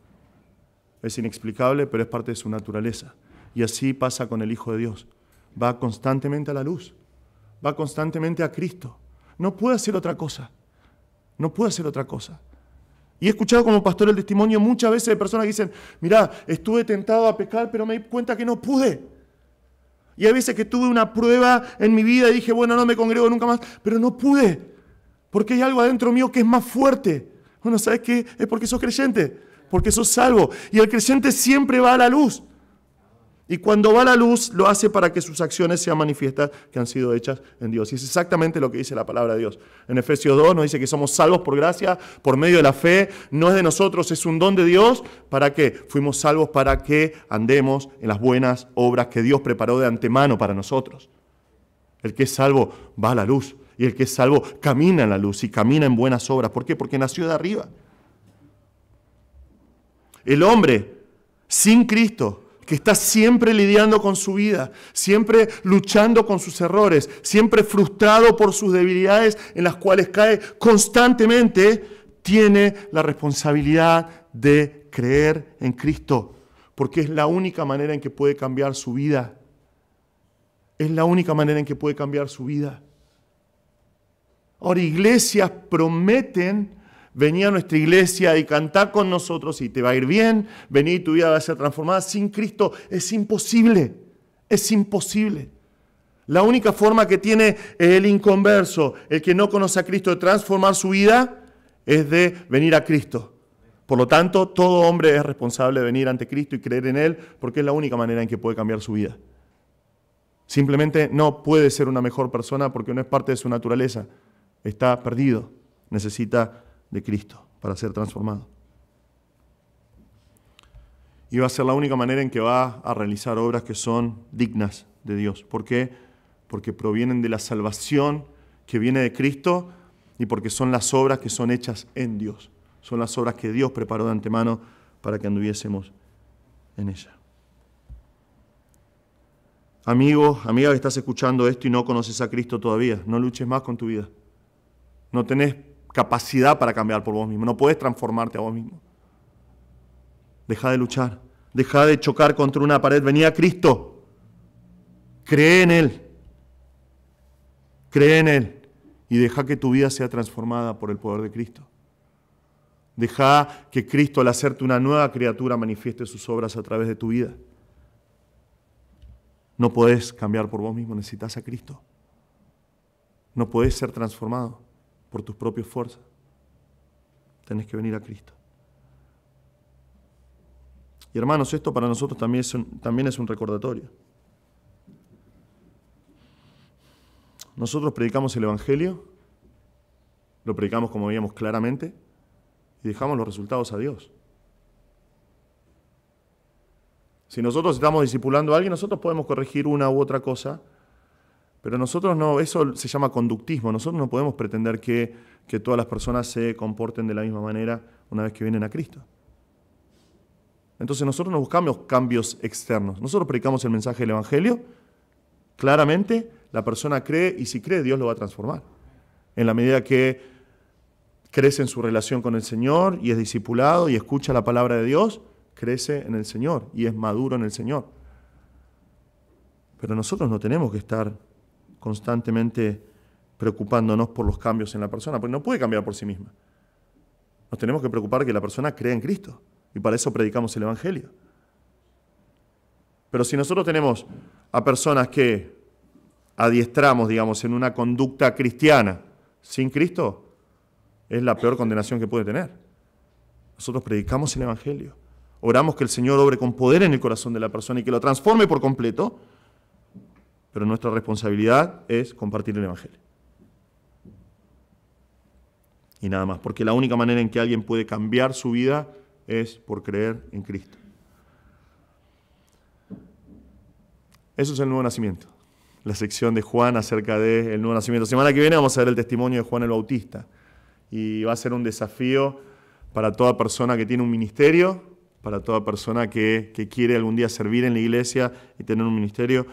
Es inexplicable, pero es parte de su naturaleza. Y así pasa con el Hijo de Dios. Va constantemente a la luz, va constantemente a Cristo. No puede hacer otra cosa. No puede hacer otra cosa. Y he escuchado como pastor el testimonio muchas veces de personas que dicen, mirá, estuve tentado a pecar, pero me di cuenta que no pude. Y hay veces que tuve una prueba en mi vida y dije, bueno, no me congrego nunca más, pero no pude, porque hay algo adentro mío que es más fuerte. Bueno, ¿sabes qué? Es porque sos creyente, porque sos salvo. Y el creyente siempre va a la luz. Y cuando va la luz, lo hace para que sus acciones sean manifiestas que han sido hechas en Dios. Y es exactamente lo que dice la palabra de Dios. En Efesios 2 nos dice que somos salvos por gracia, por medio de la fe. No es de nosotros, es un don de Dios. ¿Para qué? Fuimos salvos para que andemos en las buenas obras que Dios preparó de antemano para nosotros. El que es salvo va a la luz. Y el que es salvo camina en la luz y camina en buenas obras. ¿Por qué? Porque nació de arriba. El hombre sin Cristo que está siempre lidiando con su vida, siempre luchando con sus errores, siempre frustrado por sus debilidades en las cuales cae constantemente, tiene la responsabilidad de creer en Cristo, porque es la única manera en que puede cambiar su vida. Es la única manera en que puede cambiar su vida. Ahora, iglesias prometen vení a nuestra iglesia y cantar con nosotros y te va a ir bien, vení tu vida va a ser transformada. Sin Cristo es imposible, es imposible. La única forma que tiene el inconverso, el que no conoce a Cristo, de transformar su vida es de venir a Cristo. Por lo tanto, todo hombre es responsable de venir ante Cristo y creer en Él porque es la única manera en que puede cambiar su vida. Simplemente no puede ser una mejor persona porque no es parte de su naturaleza. Está perdido. Necesita de Cristo para ser transformado. Y va a ser la única manera en que va a realizar obras que son dignas de Dios. ¿Por qué? Porque provienen de la salvación que viene de Cristo y porque son las obras que son hechas en Dios. Son las obras que Dios preparó de antemano para que anduviésemos en ella. Amigo, amiga que estás escuchando esto y no conoces a Cristo todavía, no luches más con tu vida. No tenés capacidad para cambiar por vos mismo, no puedes transformarte a vos mismo. Deja de luchar, deja de chocar contra una pared, venía a Cristo, cree en Él, cree en Él y deja que tu vida sea transformada por el poder de Cristo. Deja que Cristo, al hacerte una nueva criatura, manifieste sus obras a través de tu vida. No podés cambiar por vos mismo, necesitas a Cristo. No podés ser transformado por tus propias fuerzas. Tenés que venir a Cristo. Y hermanos, esto para nosotros también es un, también es un recordatorio. Nosotros predicamos el Evangelio, lo predicamos como veíamos claramente, y dejamos los resultados a Dios. Si nosotros estamos discipulando a alguien, nosotros podemos corregir una u otra cosa pero nosotros no, eso se llama conductismo, nosotros no podemos pretender que, todas las personas se comporten de la misma manera una vez que vienen a Cristo. Entonces nosotros no buscamos cambios externos, nosotros predicamos el mensaje del Evangelio, claramente la persona cree y si cree Dios lo va a transformar. En la medida que crece en su relación con el Señor y es discipulado y escucha la palabra de Dios, crece en el Señor y es maduro en el Señor. Pero nosotros no tenemos que estar constantemente preocupándonos por los cambios en la persona, porque no puede cambiar por sí misma. Nos tenemos que preocupar que la persona crea en Cristo, y para eso predicamos el Evangelio. Pero si nosotros tenemos a personas que adiestramos, digamos, en una conducta cristiana sin Cristo, es la peor condenación que puede tener. Nosotros predicamos el Evangelio, oramos que el Señor obre con poder en el corazón de la persona y que lo transforme por completo pero nuestra responsabilidad es compartir el Evangelio. Y nada más, porque la única manera en que alguien puede cambiar su vida es por creer en Cristo. Eso es el nuevo nacimiento. La sección de Juan acerca del el nuevo nacimiento. Semana que viene vamos a ver el testimonio de Juan el Bautista. Y va a ser un desafío para toda persona que tiene un ministerio, para toda persona que quiere algún día servir en la iglesia y tener un ministerio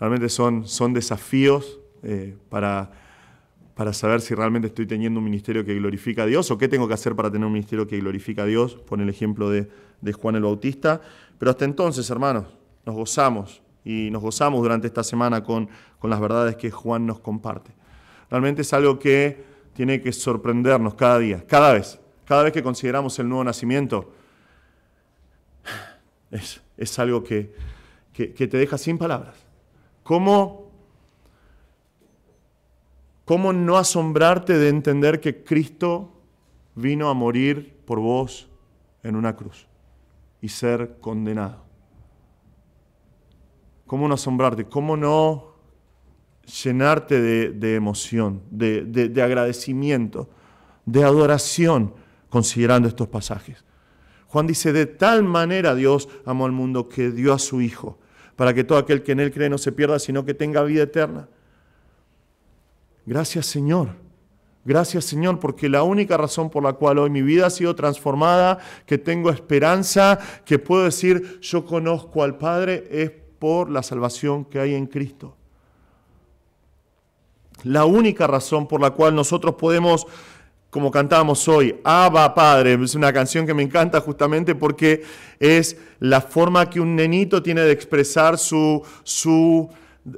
realmente son, son desafíos eh, para, para saber si realmente estoy teniendo un ministerio que glorifica a Dios o qué tengo que hacer para tener un ministerio que glorifica a Dios, pon el ejemplo de, Juan el Bautista. Pero hasta entonces, hermanos, nos gozamos y nos gozamos durante esta semana con, con las verdades que Juan nos comparte. Realmente es algo que tiene que sorprendernos cada día, cada vez, cada vez que consideramos el nuevo nacimiento. Es, algo que te deja sin palabras. ¿Cómo, no asombrarte de entender que Cristo vino a morir por vos en una cruz y ser condenado? ¿Cómo no asombrarte? ¿Cómo no llenarte de, emoción, de agradecimiento, de adoración considerando estos pasajes? Juan dice, de tal manera Dios amó al mundo que dio a su Hijo para que todo aquel que en Él cree no se pierda, sino que tenga vida eterna. Gracias Señor. Gracias Señor, porque la única razón por la cual hoy mi vida ha sido transformada, que tengo esperanza, que puedo decir yo conozco al Padre, es por la salvación que hay en Cristo. La única razón por la cual nosotros podemos como cantábamos hoy, Abba Padre, es una canción que me encanta justamente porque es la forma que un nenito tiene de expresar su, su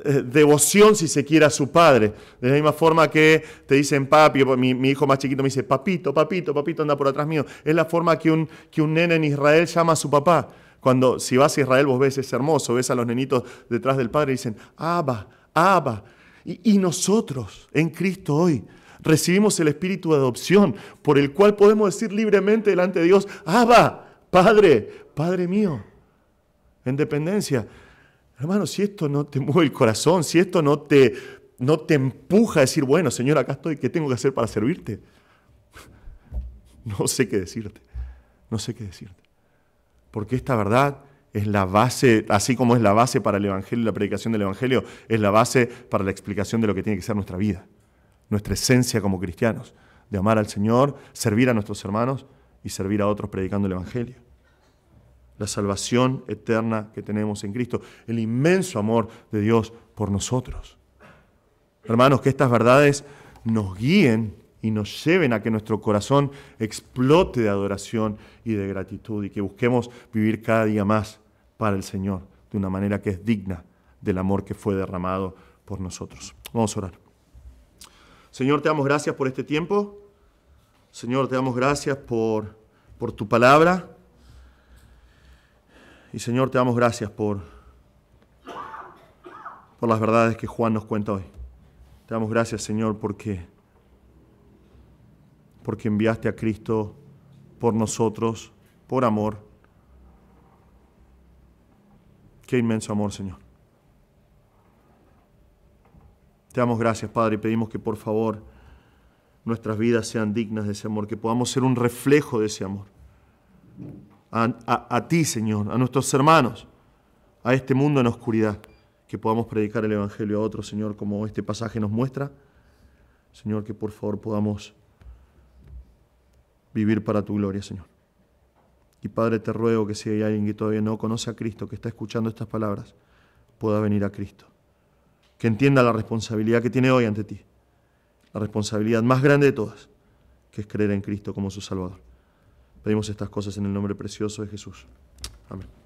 eh, devoción, si se quiere, a su padre. De la misma forma que te dicen papi, mi, hijo más chiquito me dice papito, papito, papito, anda por atrás mío. Es la forma que un, que un nene en Israel llama a su papá. Cuando si vas a Israel vos ves, es hermoso, ves a los nenitos detrás del padre y dicen, Abba, Abba. y, y nosotros en Cristo hoy recibimos el espíritu de adopción, por el cual podemos decir libremente delante de Dios, Abba, Padre, Padre mío, en dependencia. Hermano, si esto no te mueve el corazón, si esto no te, no te empuja a decir, bueno, Señor, acá estoy, ¿qué tengo que hacer para servirte? No sé qué decirte, no sé qué decirte. Porque esta verdad es la base, así como es la base para el Evangelio, la predicación del Evangelio, es la base para la explicación de lo que tiene que ser nuestra vida nuestra esencia como cristianos, de amar al Señor, servir a nuestros hermanos y servir a otros predicando el Evangelio. La salvación eterna que tenemos en Cristo, el inmenso amor de Dios por nosotros. Hermanos, que estas verdades nos guíen y nos lleven a que nuestro corazón explote de adoración y de gratitud y que busquemos vivir cada día más para el Señor de una manera que es digna del amor que fue derramado por nosotros. Vamos a orar. Señor, te damos gracias por este tiempo. Señor, te damos gracias por, por tu palabra. Y Señor, te damos gracias por, por las verdades que Juan nos cuenta hoy. Te damos gracias, Señor, porque, porque enviaste a Cristo por nosotros, por amor. Qué inmenso amor, Señor. Te damos gracias, Padre, y pedimos que por favor nuestras vidas sean dignas de ese amor, que podamos ser un reflejo de ese amor. A, ti, Señor, a nuestros hermanos, a este mundo en oscuridad, que podamos predicar el Evangelio a otros, Señor, como este pasaje nos muestra. Señor, que por favor podamos vivir para tu gloria, Señor. Y Padre, te ruego que si hay alguien que todavía no conoce a Cristo, que está escuchando estas palabras, pueda venir a Cristo que entienda la responsabilidad que tiene hoy ante ti, la responsabilidad más grande de todas, que es creer en Cristo como su Salvador. Pedimos estas cosas en el nombre precioso de Jesús. Amén.